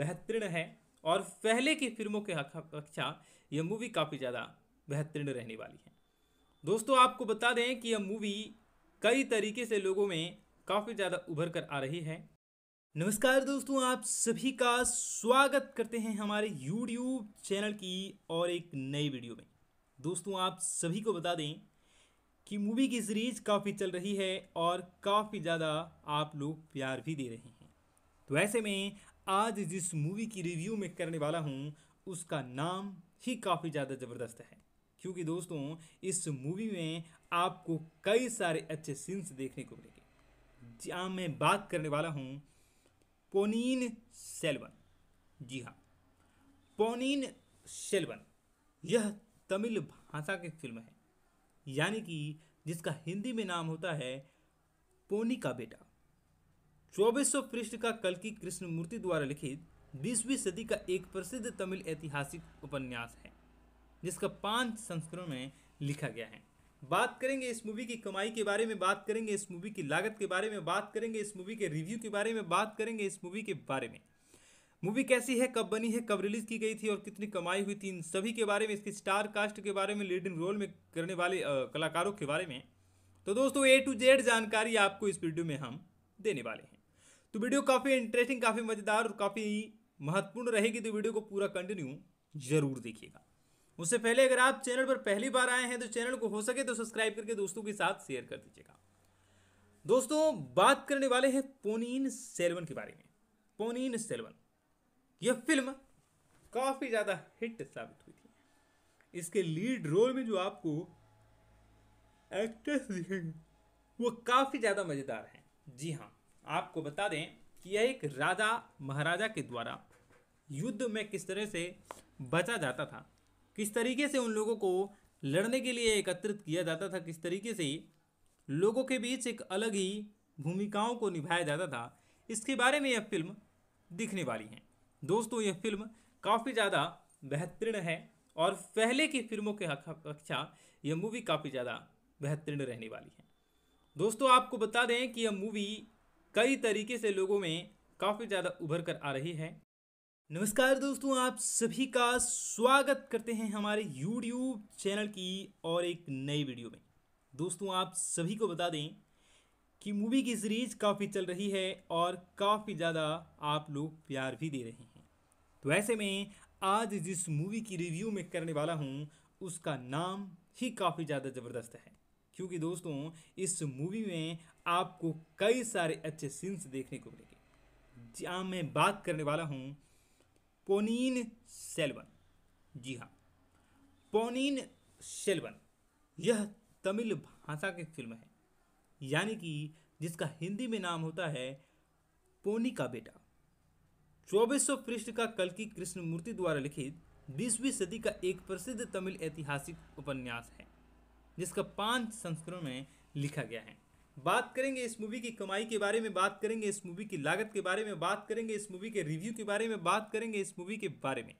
बेहतरीन है और पहले की फिल्मों के अपेक्षा यह मूवी काफ़ी ज़्यादा बेहतरीन रहने वाली है दोस्तों आपको बता दें कि यह मूवी कई तरीके से लोगों में काफ़ी ज़्यादा उभर कर आ रही है नमस्कार दोस्तों आप सभी का स्वागत करते हैं हमारे YouTube चैनल की और एक नई वीडियो में दोस्तों आप सभी को बता दें कि मूवी की सीरीज काफ़ी चल रही है और काफ़ी ज़्यादा आप लोग प्यार भी दे रहे हैं तो ऐसे में आज जिस मूवी की रिव्यू मैं करने वाला हूँ उसका नाम ही काफ़ी ज़्यादा ज़बरदस्त है क्योंकि दोस्तों इस मूवी में आपको कई सारे अच्छे सीन्स देखने को मिलेंगे जहाँ मैं बात करने वाला हूँ पोनिन सेल्वन जी हाँ पोनिन सेल्वन यह तमिल भाषा की फिल्म है यानी कि जिसका हिंदी में नाम होता है पोनी का बेटा चौबीस सौ पृष्ठ का कलकी कृष्णमूर्ति द्वारा लिखित बीसवीं सदी का एक प्रसिद्ध तमिल ऐतिहासिक उपन्यास है जिसका पांच संस्करण में लिखा गया है बात करेंगे इस मूवी की कमाई के बारे में बात करेंगे इस मूवी की लागत के बारे में बात करेंगे इस मूवी के रिव्यू के बारे में बात करेंगे इस मूवी के बारे में मूवी कैसी है कब बनी है कब रिलीज की गई थी और कितनी कमाई हुई थी इन सभी के बारे में इसके स्टार कास्ट के बारे में लीडिंग रोल में करने वाले कलाकारों के बारे में तो दोस्तों ए टू जेड जानकारी आपको इस वीडियो में हम देने वाले हैं तो वीडियो काफ़ी इंटरेस्टिंग काफ़ी मज़ेदार और काफ़ी महत्वपूर्ण रहेगी तो वीडियो को पूरा कंटिन्यू जरूर देखिएगा उससे पहले अगर आप चैनल पर पहली बार आए हैं तो चैनल को हो सके तो सब्सक्राइब करके दोस्तों के साथ शेयर कर दीजिएगा दोस्तों बात करने वाले हैं पोनीन सेलवन के बारे में पोनीन सेलवन यह फिल्म काफ़ी ज़्यादा हिट साबित हुई थी इसके लीड रोल में जो आपको एक्ट्रेस वो काफ़ी ज़्यादा मज़ेदार हैं जी हाँ आपको बता दें कि यह एक राजा महाराजा के द्वारा युद्ध में किस तरह से बचा जाता था किस तरीके से उन लोगों को लड़ने के लिए एकत्रित किया जाता था किस तरीके से लोगों के बीच एक अलग ही भूमिकाओं को निभाया जाता था इसके बारे में यह फिल्म दिखने वाली है दोस्तों यह फिल्म काफ़ी ज़्यादा बेहतरीन है और पहले की फिल्मों के अपेक्षा यह मूवी काफ़ी ज़्यादा बेहतरीन रहने वाली है दोस्तों आपको बता दें कि यह मूवी कई तरीके से लोगों में काफ़ी ज़्यादा उभर कर आ रही है नमस्कार दोस्तों आप सभी का स्वागत करते हैं हमारे YouTube चैनल की और एक नई वीडियो में दोस्तों आप सभी को बता दें कि मूवी की सीरीज काफ़ी चल रही है और काफ़ी ज़्यादा आप लोग प्यार भी दे रहे हैं तो ऐसे में आज जिस मूवी की रिव्यू में करने वाला हूँ उसका नाम ही काफ़ी ज़्यादा ज़बरदस्त है क्योंकि दोस्तों इस मूवी में आपको कई सारे अच्छे सीन्स देखने को मिलेंगे जहाँ मैं बात करने वाला हूँ पोनिन सेल्वन जी हाँ पोनिन सेल्वन यह तमिल भाषा की फिल्म है यानी कि जिसका हिंदी में नाम होता है पोनी का बेटा चौबीस सौ पृष्ठ का कल की कृष्णमूर्ति द्वारा लिखित बीसवीं सदी का एक प्रसिद्ध तमिल ऐतिहासिक उपन्यास है जिसका पांच संस्करण में लिखा गया है बात करेंगे इस मूवी की कमाई के बारे में बात करेंगे इस मूवी की लागत के बारे में बात करेंगे इस मूवी के रिव्यू के बारे में बात करेंगे इस मूवी के बारे में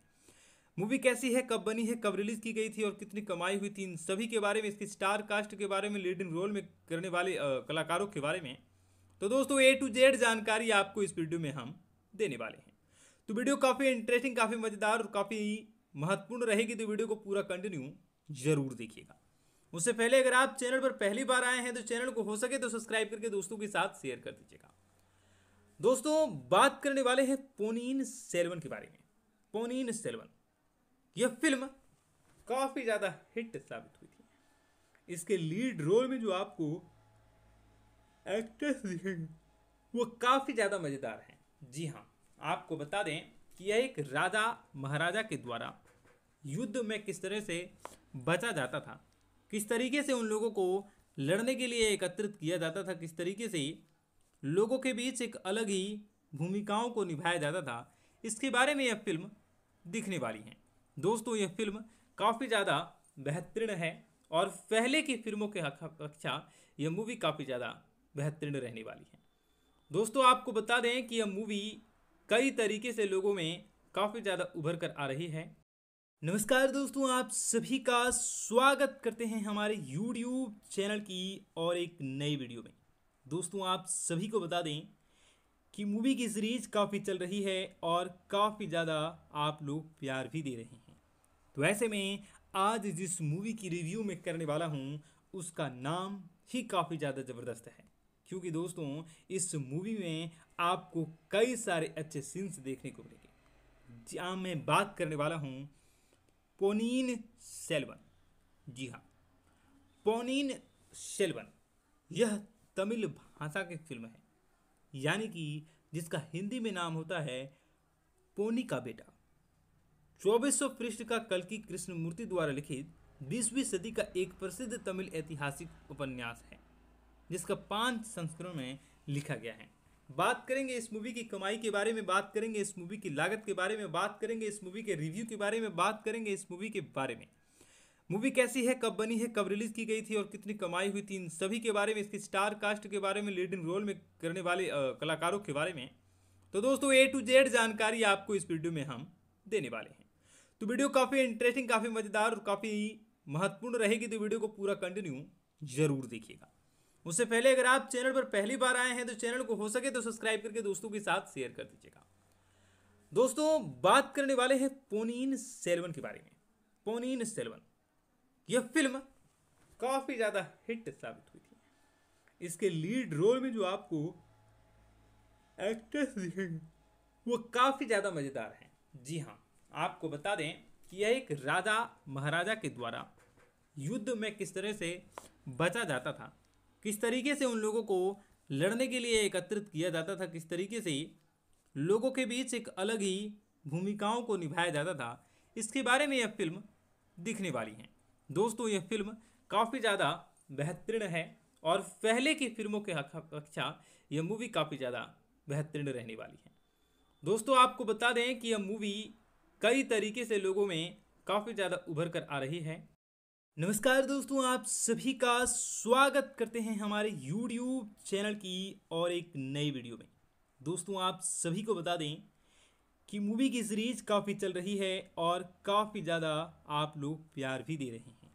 मूवी कैसी है कब बनी है कब रिलीज की गई थी और कितनी कमाई हुई थी इन सभी के बारे में इसके स्टार कास्ट के बारे में लीडिंग रोल में करने वाले कलाकारों के बारे में तो दोस्तों ए टू जेड जानकारी आपको इस वीडियो में हम देने वाले हैं तो वीडियो काफ़ी इंटरेस्टिंग काफ़ी मज़ेदार और काफ़ी महत्वपूर्ण रहेगी तो वीडियो को पूरा कंटिन्यू जरूर देखिएगा उससे पहले अगर आप चैनल पर पहली बार आए हैं तो चैनल को हो सके तो सब्सक्राइब करके दोस्तों के साथ शेयर कर दीजिएगा दोस्तों बात करने वाले हैं पोनीन सेलवन के बारे में पोनीन सेलवन यह फिल्म काफ़ी ज़्यादा हिट साबित हुई थी इसके लीड रोल में जो आपको एक्ट्रेस वो काफ़ी ज़्यादा मज़ेदार हैं जी हाँ आपको बता दें कि यह एक राजा महाराजा के द्वारा युद्ध में किस तरह से बचा जाता था किस तरीके से उन लोगों को लड़ने के लिए एकत्रित किया जाता था किस तरीके से लोगों के बीच एक अलग ही भूमिकाओं को निभाया जाता था इसके बारे में यह फिल्म दिखने वाली है दोस्तों यह फिल्म काफ़ी ज़्यादा बेहतरीन है और पहले की फिल्मों के अपेक्षा यह मूवी काफ़ी ज़्यादा बेहतरीन रहने वाली है दोस्तों आपको बता दें कि यह मूवी कई तरीके से लोगों में काफ़ी ज़्यादा उभर कर आ रही है नमस्कार दोस्तों आप सभी का स्वागत करते हैं हमारे YouTube चैनल की और एक नई वीडियो में दोस्तों आप सभी को बता दें कि मूवी की सीरीज काफ़ी चल रही है और काफ़ी ज़्यादा आप लोग प्यार भी दे रहे हैं तो ऐसे में आज जिस मूवी की रिव्यू में करने वाला हूँ उसका नाम ही काफ़ी ज़्यादा ज़बरदस्त है क्योंकि दोस्तों इस मूवी में आपको कई सारे अच्छे सीन्स देखने को मिलेंगे जहाँ मैं बात करने वाला हूँ पोनिन सेल्वन जी हाँ पोनिन सेल्वन यह तमिल भाषा की फिल्म है यानी कि जिसका हिंदी में नाम होता है पोनी का बेटा चौबीस सौ पृष्ठ का कलकी कृष्णमूर्ति द्वारा लिखित बीसवीं सदी का एक प्रसिद्ध तमिल ऐतिहासिक उपन्यास है जिसका पांच संस्करण में लिखा गया है बात करेंगे इस मूवी की कमाई के बारे में बात करेंगे इस मूवी की लागत के बारे में बात करेंगे इस मूवी के रिव्यू के बारे में बात करेंगे इस मूवी के बारे में मूवी कैसी है कब बनी है कब रिलीज की गई थी और कितनी कमाई हुई थी इन सभी के बारे में इसके स्टार कास्ट के बारे में लीडिंग रोल में करने वाले कलाकारों के बारे में तो दोस्तों ए टू जेड जानकारी आपको इस वीडियो में हम देने वाले हैं तो वीडियो काफ़ी इंटरेस्टिंग काफ़ी मज़ेदार और काफ़ी महत्वपूर्ण रहेगी तो वीडियो को पूरा कंटिन्यू जरूर देखिएगा उससे पहले अगर आप चैनल पर पहली बार आए हैं तो चैनल को हो सके तो सब्सक्राइब करके दोस्तों के साथ शेयर कर दीजिएगा दोस्तों बात करने वाले हैं पोनिन सेलवन के बारे में पोनिन सेलवन यह फिल्म काफ़ी ज़्यादा हिट साबित हुई थी इसके लीड रोल में जो आपको एक्ट्रेस दिखेंगे वो काफ़ी ज़्यादा मज़ेदार है जी हाँ आपको बता दें कि यह एक राजा महाराजा के द्वारा युद्ध में किस तरह से बचा जाता था किस तरीके से उन लोगों को लड़ने के लिए एकत्रित किया जाता था किस तरीके से लोगों के बीच एक अलग ही भूमिकाओं को निभाया जाता था इसके बारे में यह फिल्म दिखने वाली है दोस्तों यह फिल्म काफ़ी ज़्यादा बेहतरीन है और पहले की फिल्मों के अपेक्षा यह मूवी काफ़ी ज़्यादा बेहतरीन रहने वाली है दोस्तों आपको बता दें कि यह मूवी कई तरीके से लोगों में काफ़ी ज़्यादा उभर कर आ रही है नमस्कार दोस्तों आप सभी का स्वागत करते हैं हमारे YouTube चैनल की और एक नई वीडियो में दोस्तों आप सभी को बता दें कि मूवी की सीरीज काफ़ी चल रही है और काफ़ी ज़्यादा आप लोग प्यार भी दे रहे हैं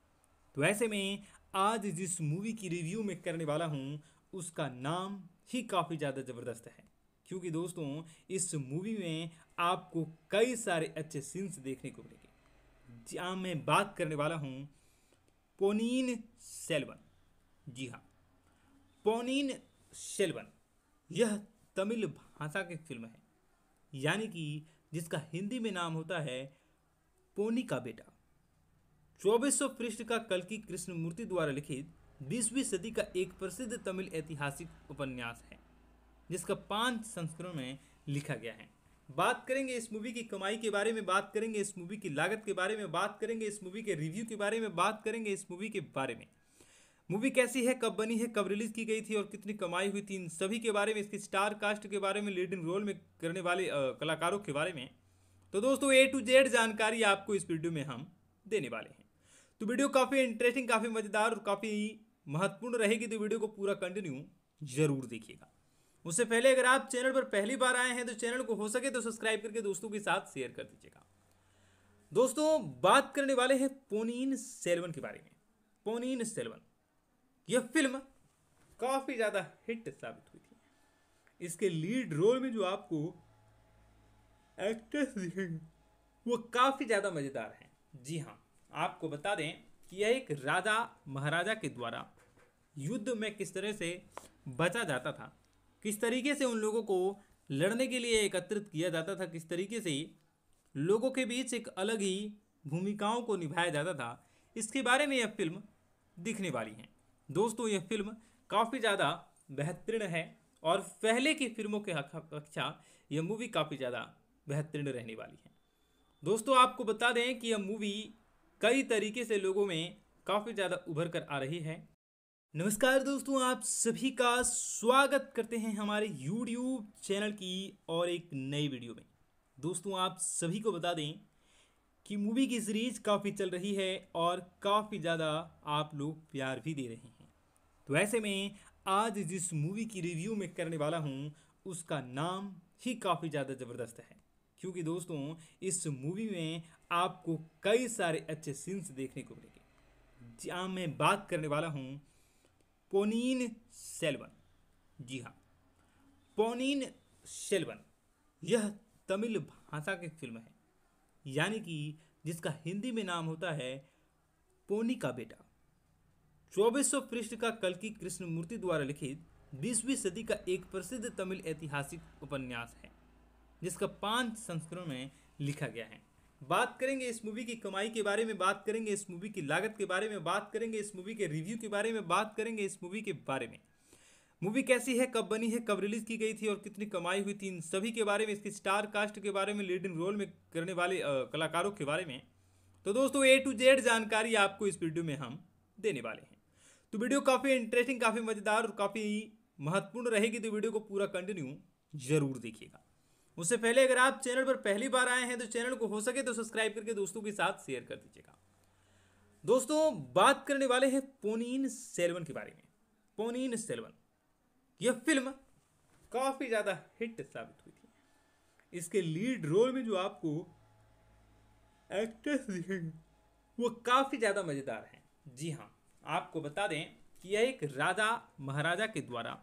तो ऐसे में आज जिस मूवी की रिव्यू में करने वाला हूँ उसका नाम ही काफ़ी ज़्यादा ज़बरदस्त है क्योंकि दोस्तों इस मूवी में आपको कई सारे अच्छे सीन्स देखने को मिलेंगे जहाँ मैं बात करने वाला हूँ पोनिन सेल्वन जी हाँ पोनिन सेल्वन यह तमिल भाषा की फिल्म है यानी कि जिसका हिंदी में नाम होता है पोनी का बेटा चौबीस सौ पृष्ठ का कल की कृष्णमूर्ति द्वारा लिखित बीसवीं सदी का एक प्रसिद्ध तमिल ऐतिहासिक उपन्यास है जिसका पांच संस्करण में लिखा गया है बात करेंगे इस मूवी की कमाई के बारे में बात करेंगे इस मूवी की लागत के बारे में बात करेंगे इस मूवी के रिव्यू के बारे में बात करेंगे इस मूवी के बारे में मूवी कैसी है कब बनी है कब रिलीज की गई थी और कितनी कमाई हुई थी इन सभी के बारे में इसके स्टार कास्ट के बारे में लीडिंग रोल में करने वाले आ, कलाकारों के बारे में तो दोस्तों ए टू जेड जानकारी आपको इस वीडियो में हम देने वाले हैं तो वीडियो काफ़ी इंटरेस्टिंग काफ़ी मज़ेदार और काफ़ी महत्वपूर्ण रहेगी तो वीडियो को पूरा कंटिन्यू जरूर देखिएगा उससे पहले अगर आप चैनल पर पहली बार आए हैं तो चैनल को हो सके तो सब्सक्राइब करके दोस्तों के साथ शेयर कर दीजिएगा दोस्तों बात करने वाले हैं पोनिन सेलवन के बारे में पोनिन सेलवन यह फिल्म काफ़ी ज़्यादा हिट साबित हुई थी इसके लीड रोल में जो आपको एक्ट्रेस दिखेंगे वो काफ़ी ज़्यादा मज़ेदार हैं जी हाँ आपको बता दें कि यह एक राजा महाराजा के द्वारा युद्ध में किस तरह से बचा जाता था किस तरीके से उन लोगों को लड़ने के लिए एकत्रित किया जाता था किस तरीके से लोगों के बीच एक अलग ही भूमिकाओं को निभाया जाता था इसके बारे में यह फिल्म दिखने वाली है दोस्तों यह फिल्म काफ़ी ज़्यादा बेहतरीन है और पहले की फिल्मों के अपेक्षा यह मूवी काफ़ी ज़्यादा बेहतरीन रहने वाली है दोस्तों आपको बता दें कि यह मूवी कई तरीके से लोगों में काफ़ी ज़्यादा उभर कर आ रही है नमस्कार दोस्तों आप सभी का स्वागत करते हैं हमारे YouTube चैनल की और एक नई वीडियो में दोस्तों आप सभी को बता दें कि मूवी की सीरीज काफ़ी चल रही है और काफ़ी ज़्यादा आप लोग प्यार भी दे रहे हैं तो ऐसे में आज जिस मूवी की रिव्यू में करने वाला हूँ उसका नाम ही काफ़ी ज़्यादा ज़बरदस्त है क्योंकि दोस्तों इस मूवी में आपको कई सारे अच्छे सीन्स देखने को मिलेंगे जहाँ मैं बात करने वाला हूँ पोनिन सेल्वन जी हाँ पोनिन सेल्वन यह तमिल भाषा की फिल्म है यानी कि जिसका हिंदी में नाम होता है पोनी का बेटा चौबीस सौ पृष्ठ का कल की कृष्ण मूर्ति द्वारा लिखित बीसवीं सदी का एक प्रसिद्ध तमिल ऐतिहासिक उपन्यास है जिसका पांच संस्करण में लिखा गया है बात करेंगे इस मूवी की कमाई के बारे में बात करेंगे इस मूवी की लागत के बारे में बात करेंगे इस मूवी के रिव्यू के बारे में बात करेंगे इस मूवी के बारे में मूवी कैसी है कब बनी है कब रिलीज की गई थी और कितनी कमाई हुई थी इन सभी के बारे में इसके स्टार कास्ट के बारे में लीडिंग रोल में करने वाले आ, कलाकारों के बारे में तो दोस्तों ए टू जेड जानकारी आपको इस वीडियो में हम देने वाले हैं तो वीडियो काफ़ी इंटरेस्टिंग काफ़ी मज़ेदार और काफ़ी महत्वपूर्ण रहेगी तो वीडियो को पूरा कंटिन्यू जरूर देखिएगा उससे पहले अगर आप चैनल पर पहली बार आए हैं तो चैनल को हो सके तो सब्सक्राइब करके दोस्तों के साथ शेयर कर दीजिएगा दोस्तों बात करने वाले हैं पोनीन सेलवन के बारे में पोनीन सेलवन यह फिल्म काफ़ी ज़्यादा हिट साबित हुई थी इसके लीड रोल में जो आपको एक्ट्रेस वो काफ़ी ज़्यादा मज़ेदार हैं जी हाँ आपको बता दें कि यह एक राजा महाराजा के द्वारा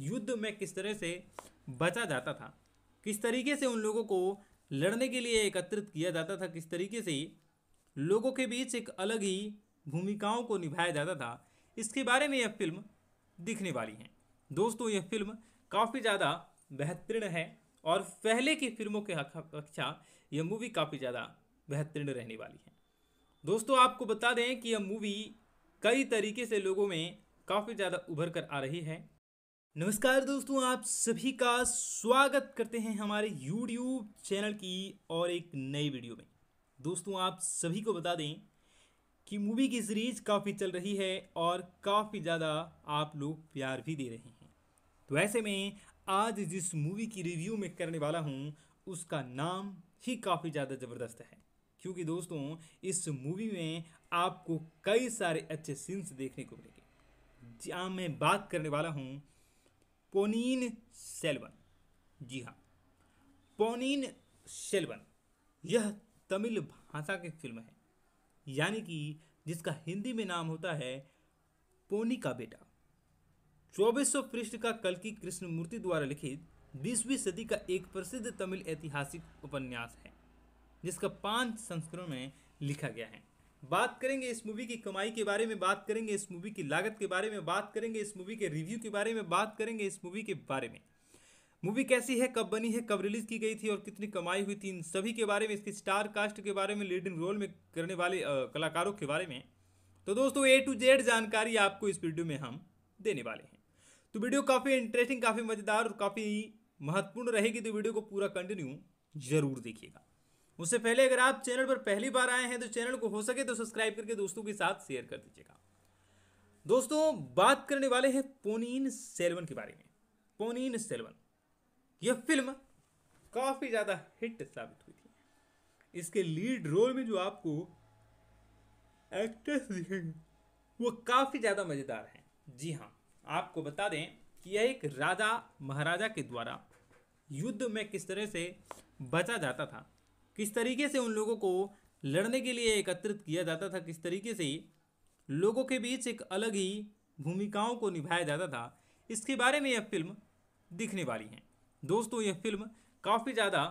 युद्ध में किस तरह से बचा जाता था किस तरीके से उन लोगों को लड़ने के लिए एकत्रित किया जाता था किस तरीके से लोगों के बीच एक अलग ही भूमिकाओं को निभाया जाता था इसके बारे में यह फिल्म दिखने वाली है दोस्तों यह फिल्म काफ़ी ज़्यादा बेहतरीन है और पहले की फिल्मों के अपेक्षा यह मूवी काफ़ी ज़्यादा बेहतरीन रहने वाली है दोस्तों आपको बता दें कि यह मूवी कई तरीके से लोगों में काफ़ी ज़्यादा उभर कर आ रही है नमस्कार दोस्तों आप सभी का स्वागत करते हैं हमारे YouTube चैनल की और एक नई वीडियो में दोस्तों आप सभी को बता दें कि मूवी की सीरीज़ काफ़ी चल रही है और काफ़ी ज़्यादा आप लोग प्यार भी दे रहे हैं तो ऐसे में आज जिस मूवी की रिव्यू में करने वाला हूँ उसका नाम ही काफ़ी ज़्यादा ज़बरदस्त है क्योंकि दोस्तों इस मूवी में आपको कई सारे अच्छे सीन्स देखने को मिलेंगे जहाँ मैं बात करने वाला हूँ पोनिन सेल्वन जी हाँ पोनिन सेल्वन यह तमिल भाषा की फिल्म है यानी कि जिसका हिंदी में नाम होता है पोनी का बेटा चौबीस सौ पृष्ठ का की कृष्णमूर्ति द्वारा लिखित बीसवीं सदी का एक प्रसिद्ध तमिल ऐतिहासिक उपन्यास है जिसका पांच संस्करण में लिखा गया है बात करेंगे इस मूवी की कमाई के बारे में बात करेंगे इस मूवी की लागत के बारे में बात करेंगे इस मूवी के रिव्यू के बारे में बात करेंगे इस मूवी के बारे में मूवी कैसी है कब बनी है कब रिलीज की गई थी और कितनी कमाई हुई थी इन सभी के बारे में इसके स्टार कास्ट के बारे में लीडिंग रोल में करने वाले कलाकारों के बारे में तो दोस्तों ए टू जेड जानकारी आपको इस वीडियो में हम देने वाले हैं तो वीडियो काफ़ी इंटरेस्टिंग काफ़ी मज़ेदार और काफ़ी महत्वपूर्ण रहेगी तो वीडियो को पूरा कंटिन्यू जरूर देखिएगा उससे पहले अगर आप चैनल पर पहली बार आए हैं तो चैनल को हो सके तो सब्सक्राइब करके दोस्तों के साथ शेयर कर दीजिएगा दोस्तों बात करने वाले हैं पोनीन सेलवन के बारे में पोनीन सेलवन यह फिल्म काफ़ी ज़्यादा हिट साबित हुई थी इसके लीड रोल में जो आपको एक्ट्रेस दिखेंगे वो काफ़ी ज़्यादा मज़ेदार हैं जी हाँ आपको बता दें कि यह एक राजा महाराजा के द्वारा युद्ध में किस तरह से बचा जाता था किस तरीके से उन लोगों को लड़ने के लिए एकत्रित किया जाता था किस तरीके से लोगों के बीच एक अलग ही भूमिकाओं को निभाया जाता था इसके बारे में यह फिल्म दिखने वाली है दोस्तों यह फिल्म काफ़ी ज़्यादा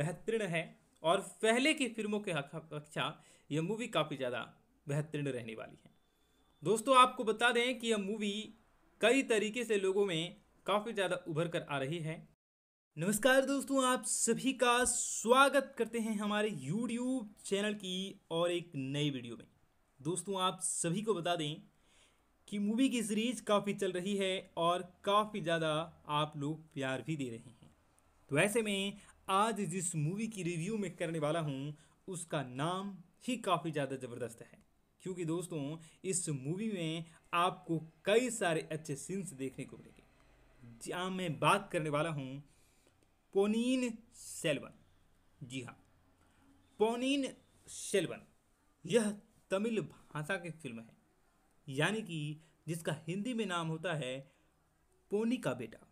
बेहतरीन है और पहले की फिल्मों के अपेक्षा यह मूवी काफ़ी ज़्यादा बेहतरीन रहने वाली है दोस्तों आपको बता दें कि यह मूवी कई तरीके से लोगों में काफ़ी ज़्यादा उभर कर आ रही है नमस्कार दोस्तों आप सभी का स्वागत करते हैं हमारे YouTube चैनल की और एक नई वीडियो में दोस्तों आप सभी को बता दें कि मूवी की सीरीज काफ़ी चल रही है और काफ़ी ज़्यादा आप लोग प्यार भी दे रहे हैं तो ऐसे में आज जिस मूवी की रिव्यू मैं करने वाला हूँ उसका नाम ही काफ़ी ज़्यादा ज़बरदस्त है क्योंकि दोस्तों इस मूवी में आपको कई सारे अच्छे सीन्स देखने को मिलेंगे जहाँ मैं बात करने वाला हूँ पोनिन सेल्वन जी हाँ पोनिन सेल्वन यह तमिल भाषा की फिल्म है यानी कि जिसका हिंदी में नाम होता है पोनी का बेटा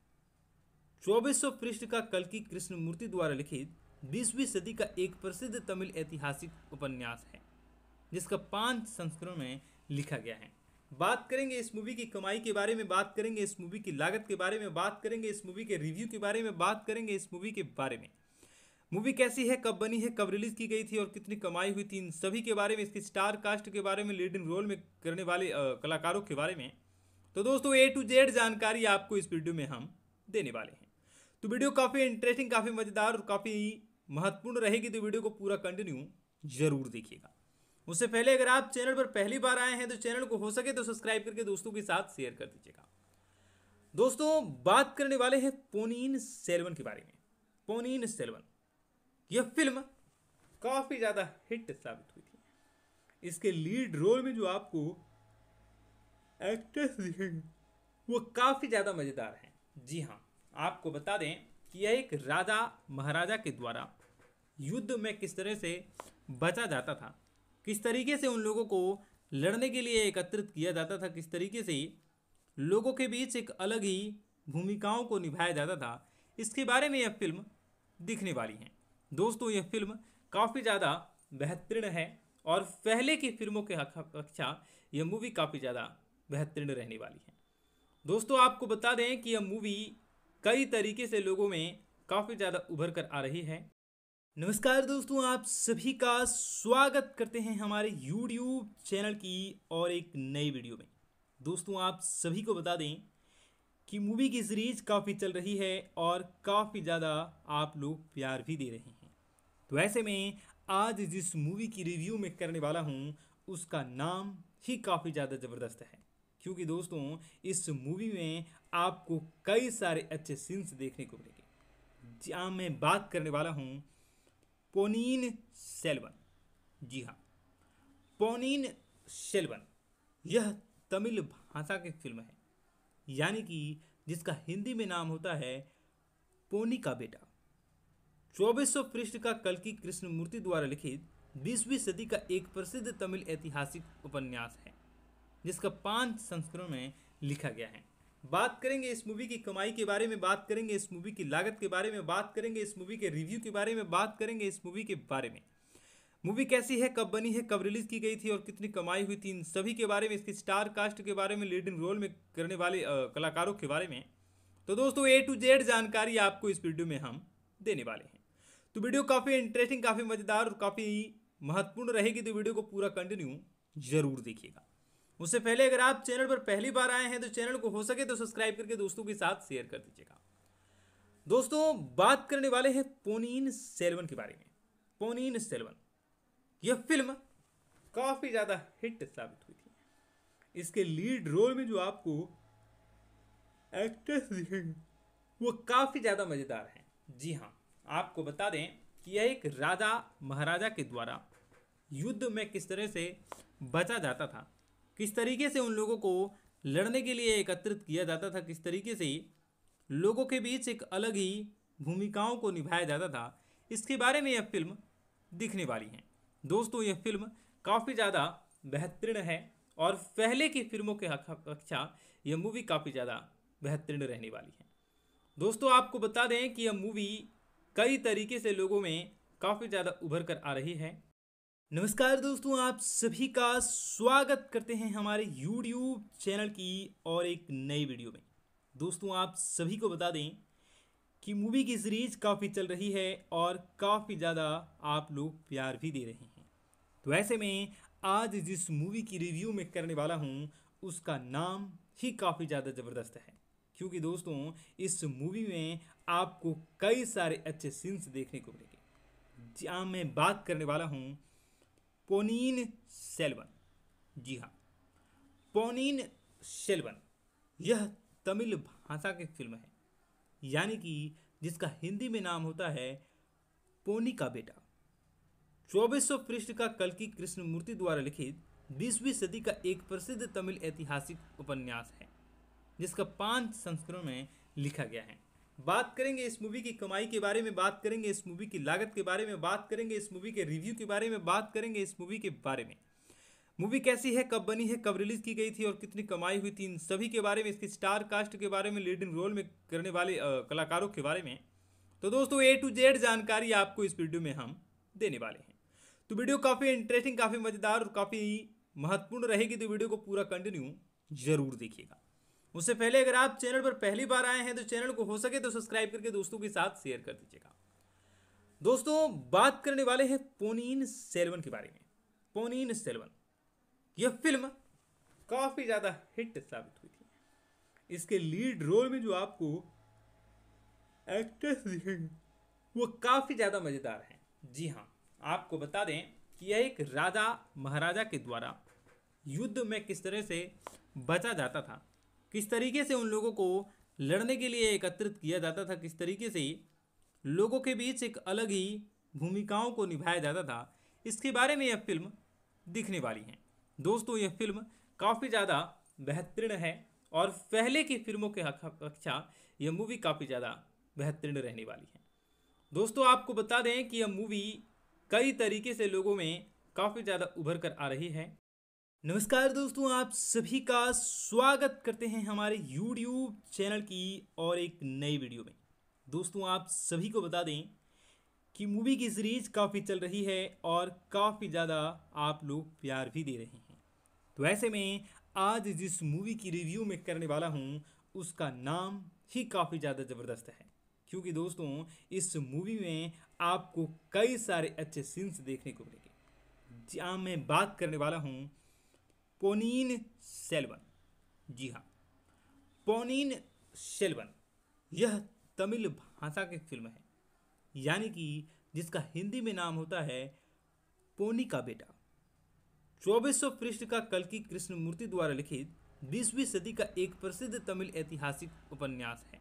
चौबीस सौ पृष्ठ का कल की कृष्णमूर्ति द्वारा लिखित बीसवीं सदी का एक प्रसिद्ध तमिल ऐतिहासिक उपन्यास है जिसका पांच संस्करण में लिखा गया है बात करेंगे इस मूवी की कमाई के बारे में बात करेंगे इस मूवी की लागत के बारे में बात करेंगे इस मूवी के रिव्यू के बारे में बात करेंगे इस मूवी के बारे में मूवी कैसी है कब बनी है कब रिलीज की गई थी और कितनी कमाई हुई थी इन सभी के बारे में इसके स्टार कास्ट के बारे में लीडिंग रोल में करने वाले आ, कलाकारों के बारे में तो दोस्तों ए टू जेड जानकारी आपको इस वीडियो में हम देने वाले हैं तो वीडियो काफ़ी इंटरेस्टिंग काफ़ी मज़ेदार और काफ़ी महत्वपूर्ण रहेगी तो वीडियो को पूरा कंटिन्यू जरूर देखिएगा उससे पहले अगर आप चैनल पर पहली बार आए हैं तो चैनल को हो सके तो सब्सक्राइब करके दोस्तों के साथ शेयर कर दीजिएगा दोस्तों बात करने वाले हैं पोनीन सेलवन के बारे में पोनीन सेलवन यह फिल्म काफ़ी ज़्यादा हिट साबित हुई थी इसके लीड रोल में जो आपको एक्ट्रेस वो काफ़ी ज़्यादा मज़ेदार हैं जी हाँ आपको बता दें कि यह एक राजा महाराजा के द्वारा युद्ध में किस तरह से बचा जाता था किस तरीके से उन लोगों को लड़ने के लिए एकत्रित किया जाता था किस तरीके से लोगों के बीच एक अलग ही भूमिकाओं को निभाया जाता था इसके बारे में यह फिल्म दिखने वाली है दोस्तों यह फिल्म काफ़ी ज़्यादा बेहतरीन है और पहले की फिल्मों के अपेक्षा यह मूवी काफ़ी ज़्यादा बेहतरीन रहने वाली है दोस्तों आपको बता दें कि यह मूवी कई तरीके से लोगों में काफ़ी ज़्यादा उभर कर आ रही है नमस्कार दोस्तों आप सभी का स्वागत करते हैं हमारे YouTube चैनल की और एक नई वीडियो में दोस्तों आप सभी को बता दें कि मूवी की सीरीज काफ़ी चल रही है और काफ़ी ज़्यादा आप लोग प्यार भी दे रहे हैं तो ऐसे में आज जिस मूवी की रिव्यू में करने वाला हूँ उसका नाम ही काफ़ी ज़्यादा ज़बरदस्त है क्योंकि दोस्तों इस मूवी में आपको कई सारे अच्छे सीन्स देखने को मिलेंगे जहाँ मैं बात करने वाला हूँ पोनीन सेल्वन जी हाँ पोनीन सेल्वन यह तमिल भाषा की फिल्म है यानी कि जिसका हिंदी में नाम होता है पोनी का बेटा चौबीस सौ पृष्ठ का कल्कि कृष्णमूर्ति द्वारा लिखित बीसवीं सदी का एक प्रसिद्ध तमिल ऐतिहासिक उपन्यास है जिसका पांच संस्करण में लिखा गया है बात करेंगे इस मूवी की कमाई के बारे में बात करेंगे इस मूवी की लागत के बारे में बात करेंगे इस मूवी के रिव्यू के बारे में बात करेंगे इस मूवी के बारे में मूवी कैसी है कब बनी है कब रिलीज की गई थी और कितनी कमाई हुई थी इन सभी के बारे में इसके स्टार कास्ट के बारे में लीडिंग रोल में करने वाले कलाकारों के बारे में तो दोस्तों ए टू जेड जानकारी आपको इस वीडियो में हम देने वाले हैं तो वीडियो काफ़ी इंटरेस्टिंग काफ़ी मज़ेदार और काफ़ी महत्वपूर्ण रहेगी तो वीडियो को पूरा कंटिन्यू जरूर देखिएगा उससे पहले अगर आप चैनल पर पहली बार आए हैं तो चैनल को हो सके तो सब्सक्राइब करके दोस्तों के साथ शेयर कर दीजिएगा दोस्तों बात करने वाले हैं पोनीन सेलवन के बारे में पोनीन सेलवन यह फिल्म काफ़ी ज़्यादा हिट साबित हुई थी इसके लीड रोल में जो आपको एक्ट्रेस वो काफ़ी ज़्यादा मज़ेदार हैं जी हाँ आपको बता दें कि यह एक राजा महाराजा के द्वारा युद्ध में किस तरह से बचा जाता था किस तरीके से उन लोगों को लड़ने के लिए एकत्रित किया जाता था किस तरीके से लोगों के बीच एक अलग ही भूमिकाओं को निभाया जाता था इसके बारे में यह फिल्म दिखने वाली है दोस्तों यह फिल्म काफ़ी ज़्यादा बेहतरीन है और पहले की फिल्मों के अपेक्षा यह मूवी काफ़ी ज़्यादा बेहतरीन रहने वाली है दोस्तों आपको बता दें कि यह मूवी कई तरीके से लोगों में काफ़ी ज़्यादा उभर कर आ रही है नमस्कार दोस्तों आप सभी का स्वागत करते हैं हमारे YouTube चैनल की और एक नई वीडियो में दोस्तों आप सभी को बता दें कि मूवी की सीरीज काफ़ी चल रही है और काफ़ी ज़्यादा आप लोग प्यार भी दे रहे हैं तो ऐसे में आज जिस मूवी की रिव्यू में करने वाला हूँ उसका नाम ही काफ़ी ज़्यादा ज़बरदस्त है क्योंकि दोस्तों इस मूवी में आपको कई सारे अच्छे सीन्स देखने को मिलेंगे जहाँ मैं बात करने वाला हूँ पोनिन सेल्वन जी हाँ पोनिन सेल्वन यह तमिल भाषा की फिल्म है यानी कि जिसका हिंदी में नाम होता है पोनी का बेटा 2400 पृष्ठ का कलकी कृष्णमूर्ति द्वारा लिखित बीसवीं सदी का एक प्रसिद्ध तमिल ऐतिहासिक उपन्यास है जिसका पांच संस्करण में लिखा गया है बात करेंगे इस मूवी की कमाई के बारे में बात करेंगे इस मूवी की लागत के बारे में बात करेंगे इस मूवी के रिव्यू के बारे में बात करेंगे इस मूवी के बारे में मूवी कैसी है कब बनी है कब रिलीज की गई थी और कितनी कमाई हुई थी इन सभी के बारे में इसके स्टार कास्ट के बारे में लीडिंग रोल में करने वाले कलाकारों के बारे में तो दोस्तों ए टू जेड जानकारी आपको इस वीडियो में हम देने वाले हैं तो वीडियो काफ़ी इंटरेस्टिंग काफ़ी मज़ेदार और काफ़ी महत्वपूर्ण रहेगी तो वीडियो को पूरा कंटिन्यू जरूर देखिएगा उससे पहले अगर आप चैनल पर पहली बार आए हैं तो चैनल को हो सके तो सब्सक्राइब करके दोस्तों के साथ शेयर कर दीजिएगा दोस्तों बात करने वाले हैं पोनीन सेलवन के बारे में पोनीन सेलवन यह फिल्म काफ़ी ज़्यादा हिट साबित हुई थी इसके लीड रोल में जो आपको एक्ट्रेस वो काफ़ी ज़्यादा मज़ेदार है जी हाँ आपको बता दें कि यह एक राजा महाराजा के द्वारा युद्ध में किस तरह से बचा जाता था किस तरीके से उन लोगों को लड़ने के लिए एकत्रित किया जाता था किस तरीके से लोगों के बीच एक अलग ही भूमिकाओं को निभाया जाता था इसके बारे में यह फिल्म दिखने वाली है दोस्तों यह फिल्म काफ़ी ज़्यादा बेहतरीन है और पहले की फिल्मों के अपेक्षा यह मूवी काफ़ी ज़्यादा बेहतरीन रहने वाली है दोस्तों आपको बता दें कि यह मूवी कई तरीके से लोगों में काफ़ी ज़्यादा उभर कर आ रही है नमस्कार दोस्तों आप सभी का स्वागत करते हैं हमारे YouTube चैनल की और एक नई वीडियो में दोस्तों आप सभी को बता दें कि मूवी की सीरीज काफ़ी चल रही है और काफ़ी ज़्यादा आप लोग प्यार भी दे रहे हैं तो ऐसे में आज जिस मूवी की रिव्यू मैं करने वाला हूँ उसका नाम ही काफ़ी ज़्यादा ज़बरदस्त है क्योंकि दोस्तों इस मूवी में आपको कई सारे अच्छे सीन्स देखने को मिलेंगे जहाँ मैं बात करने वाला हूँ पोनिन सेल्वन जी हाँ पोनिन सेल्वन यह तमिल भाषा की फिल्म है यानी कि जिसका हिंदी में नाम होता है पोनी का बेटा चौबीस सौ पृष्ठ का कलकी कृष्णमूर्ति द्वारा लिखित बीसवीं सदी का एक प्रसिद्ध तमिल ऐतिहासिक उपन्यास है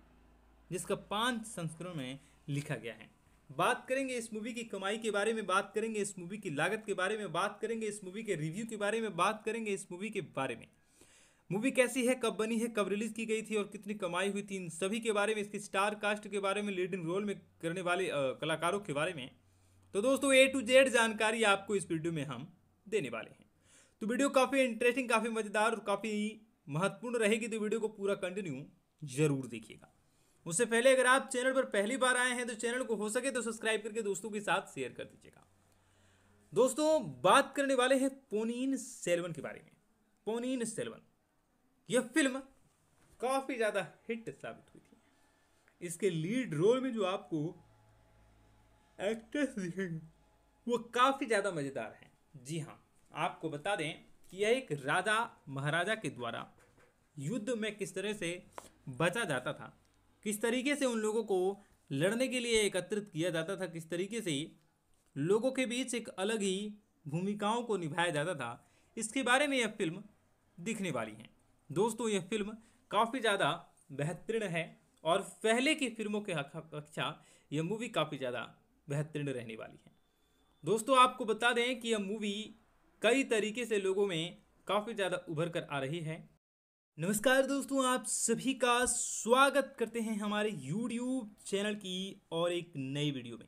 जिसका पांच संस्करण में लिखा गया है बात करेंगे इस मूवी की कमाई के बारे में बात करेंगे इस मूवी की लागत के बारे में बात करेंगे इस मूवी के रिव्यू के बारे में बात करेंगे इस मूवी के बारे में मूवी कैसी है कब बनी है कब रिलीज़ की गई थी और कितनी कमाई हुई थी इन सभी के बारे में इसके स्टार कास्ट के बारे में लीडिंग रोल में करने वाले कलाकारों के बारे में तो दोस्तों ए टू जेड जानकारी आपको इस वीडियो में हम देने वाले हैं तो वीडियो काफ़ी इंटरेस्टिंग काफ़ी मज़ेदार और काफ़ी महत्वपूर्ण रहेगी तो वीडियो को पूरा कंटिन्यू ज़रूर देखिएगा उससे पहले अगर आप चैनल पर पहली बार आए हैं तो चैनल को हो सके तो सब्सक्राइब करके दोस्तों के साथ शेयर कर दीजिएगा दोस्तों बात करने वाले हैं पोनीन सेलवन के बारे में पोनीन सेलवन यह फिल्म काफ़ी ज़्यादा हिट साबित हुई थी इसके लीड रोल में जो आपको एक्ट्रेस वो काफ़ी ज़्यादा मज़ेदार हैं जी हाँ आपको बता दें कि यह एक राजा महाराजा के द्वारा युद्ध में किस तरह से बचा जाता था किस तरीके से उन लोगों को लड़ने के लिए एकत्रित किया जाता था किस तरीके से लोगों के बीच एक अलग ही भूमिकाओं को निभाया जाता था इसके बारे में यह फिल्म दिखने वाली है दोस्तों यह फिल्म काफ़ी ज़्यादा बेहतरीन है और पहले की फिल्मों के अपेक्षा यह मूवी काफ़ी ज़्यादा बेहतरीन रहने वाली है दोस्तों आपको बता दें कि यह मूवी कई तरीके से लोगों में काफ़ी ज़्यादा उभर कर आ रही है नमस्कार दोस्तों आप सभी का स्वागत करते हैं हमारे YouTube चैनल की और एक नई वीडियो में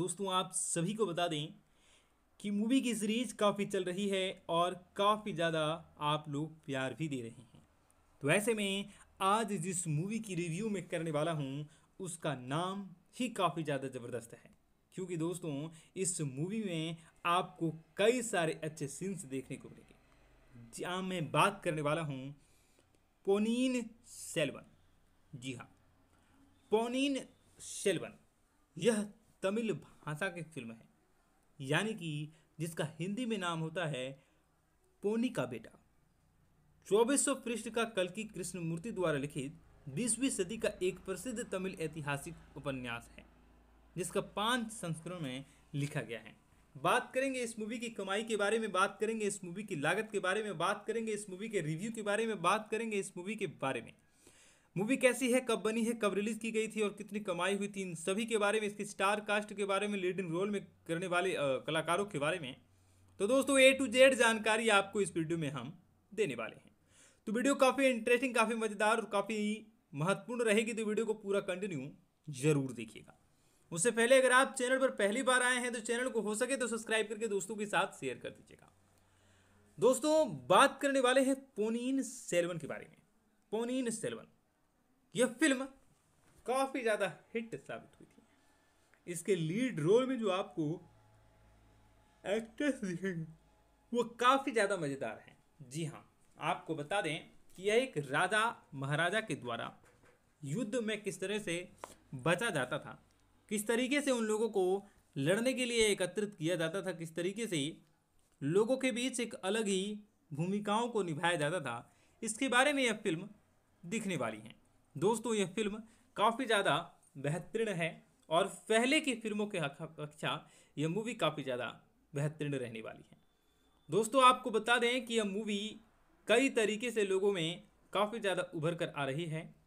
दोस्तों आप सभी को बता दें कि मूवी की सीरीज काफ़ी चल रही है और काफ़ी ज़्यादा आप लोग प्यार भी दे रहे हैं तो ऐसे में आज जिस मूवी की रिव्यू में करने वाला हूँ उसका नाम ही काफ़ी ज़्यादा ज़बरदस्त है क्योंकि दोस्तों इस मूवी में आपको कई सारे अच्छे सीन्स देखने को मिलेंगे जहाँ मैं बात करने वाला हूँ पोनिन सेल्वन जी हाँ पोनिन सेल्वन यह तमिल भाषा की फिल्म है यानी कि जिसका हिंदी में नाम होता है पोनी का बेटा चौबीस सौ पृष्ठ का कल की कृष्णमूर्ति द्वारा लिखित बीसवीं सदी का एक प्रसिद्ध तमिल ऐतिहासिक उपन्यास है जिसका पांच संस्करण में लिखा गया है बात करेंगे इस मूवी की कमाई के बारे में बात करेंगे इस मूवी की लागत के बारे में बात करेंगे इस मूवी के रिव्यू के बारे में बात करेंगे इस मूवी के बारे में मूवी कैसी है कब बनी है कब रिलीज की गई थी और कितनी कमाई हुई थी इन सभी के बारे में इसके स्टार कास्ट के बारे में लीडिंग रोल में करने वाले कलाकारों के बारे में तो दोस्तों ए टू जेड जानकारी आपको इस वीडियो में हम देने वाले हैं तो वीडियो काफ़ी इंटरेस्टिंग काफ़ी मज़ेदार और काफ़ी महत्वपूर्ण रहेगी तो वीडियो को पूरा कंटिन्यू जरूर देखिएगा उससे पहले अगर आप चैनल पर पहली बार आए हैं तो चैनल को हो सके तो सब्सक्राइब करके दोस्तों के साथ शेयर कर दीजिएगा दोस्तों बात करने वाले हैं पोनीन सेलवन के बारे में पोनीन सेलवन यह फिल्म काफ़ी ज़्यादा हिट साबित हुई थी इसके लीड रोल में जो आपको एक्ट्रेस दिखेंगे वो काफ़ी ज़्यादा मज़ेदार हैं जी हाँ आपको बता दें कि यह एक राजा महाराजा के द्वारा युद्ध में किस तरह से बचा जाता था किस तरीके से उन लोगों को लड़ने के लिए एकत्रित किया जाता था किस तरीके से लोगों के बीच एक अलग ही भूमिकाओं को निभाया जाता था इसके बारे में यह फिल्म दिखने वाली है दोस्तों यह फिल्म काफ़ी ज़्यादा बेहतरीन है और पहले की फिल्मों के अपेक्षा यह मूवी काफ़ी ज़्यादा बेहतरीन रहने वाली है दोस्तों आपको बता दें कि यह मूवी कई तरीके से लोगों में काफ़ी ज़्यादा उभर कर आ रही है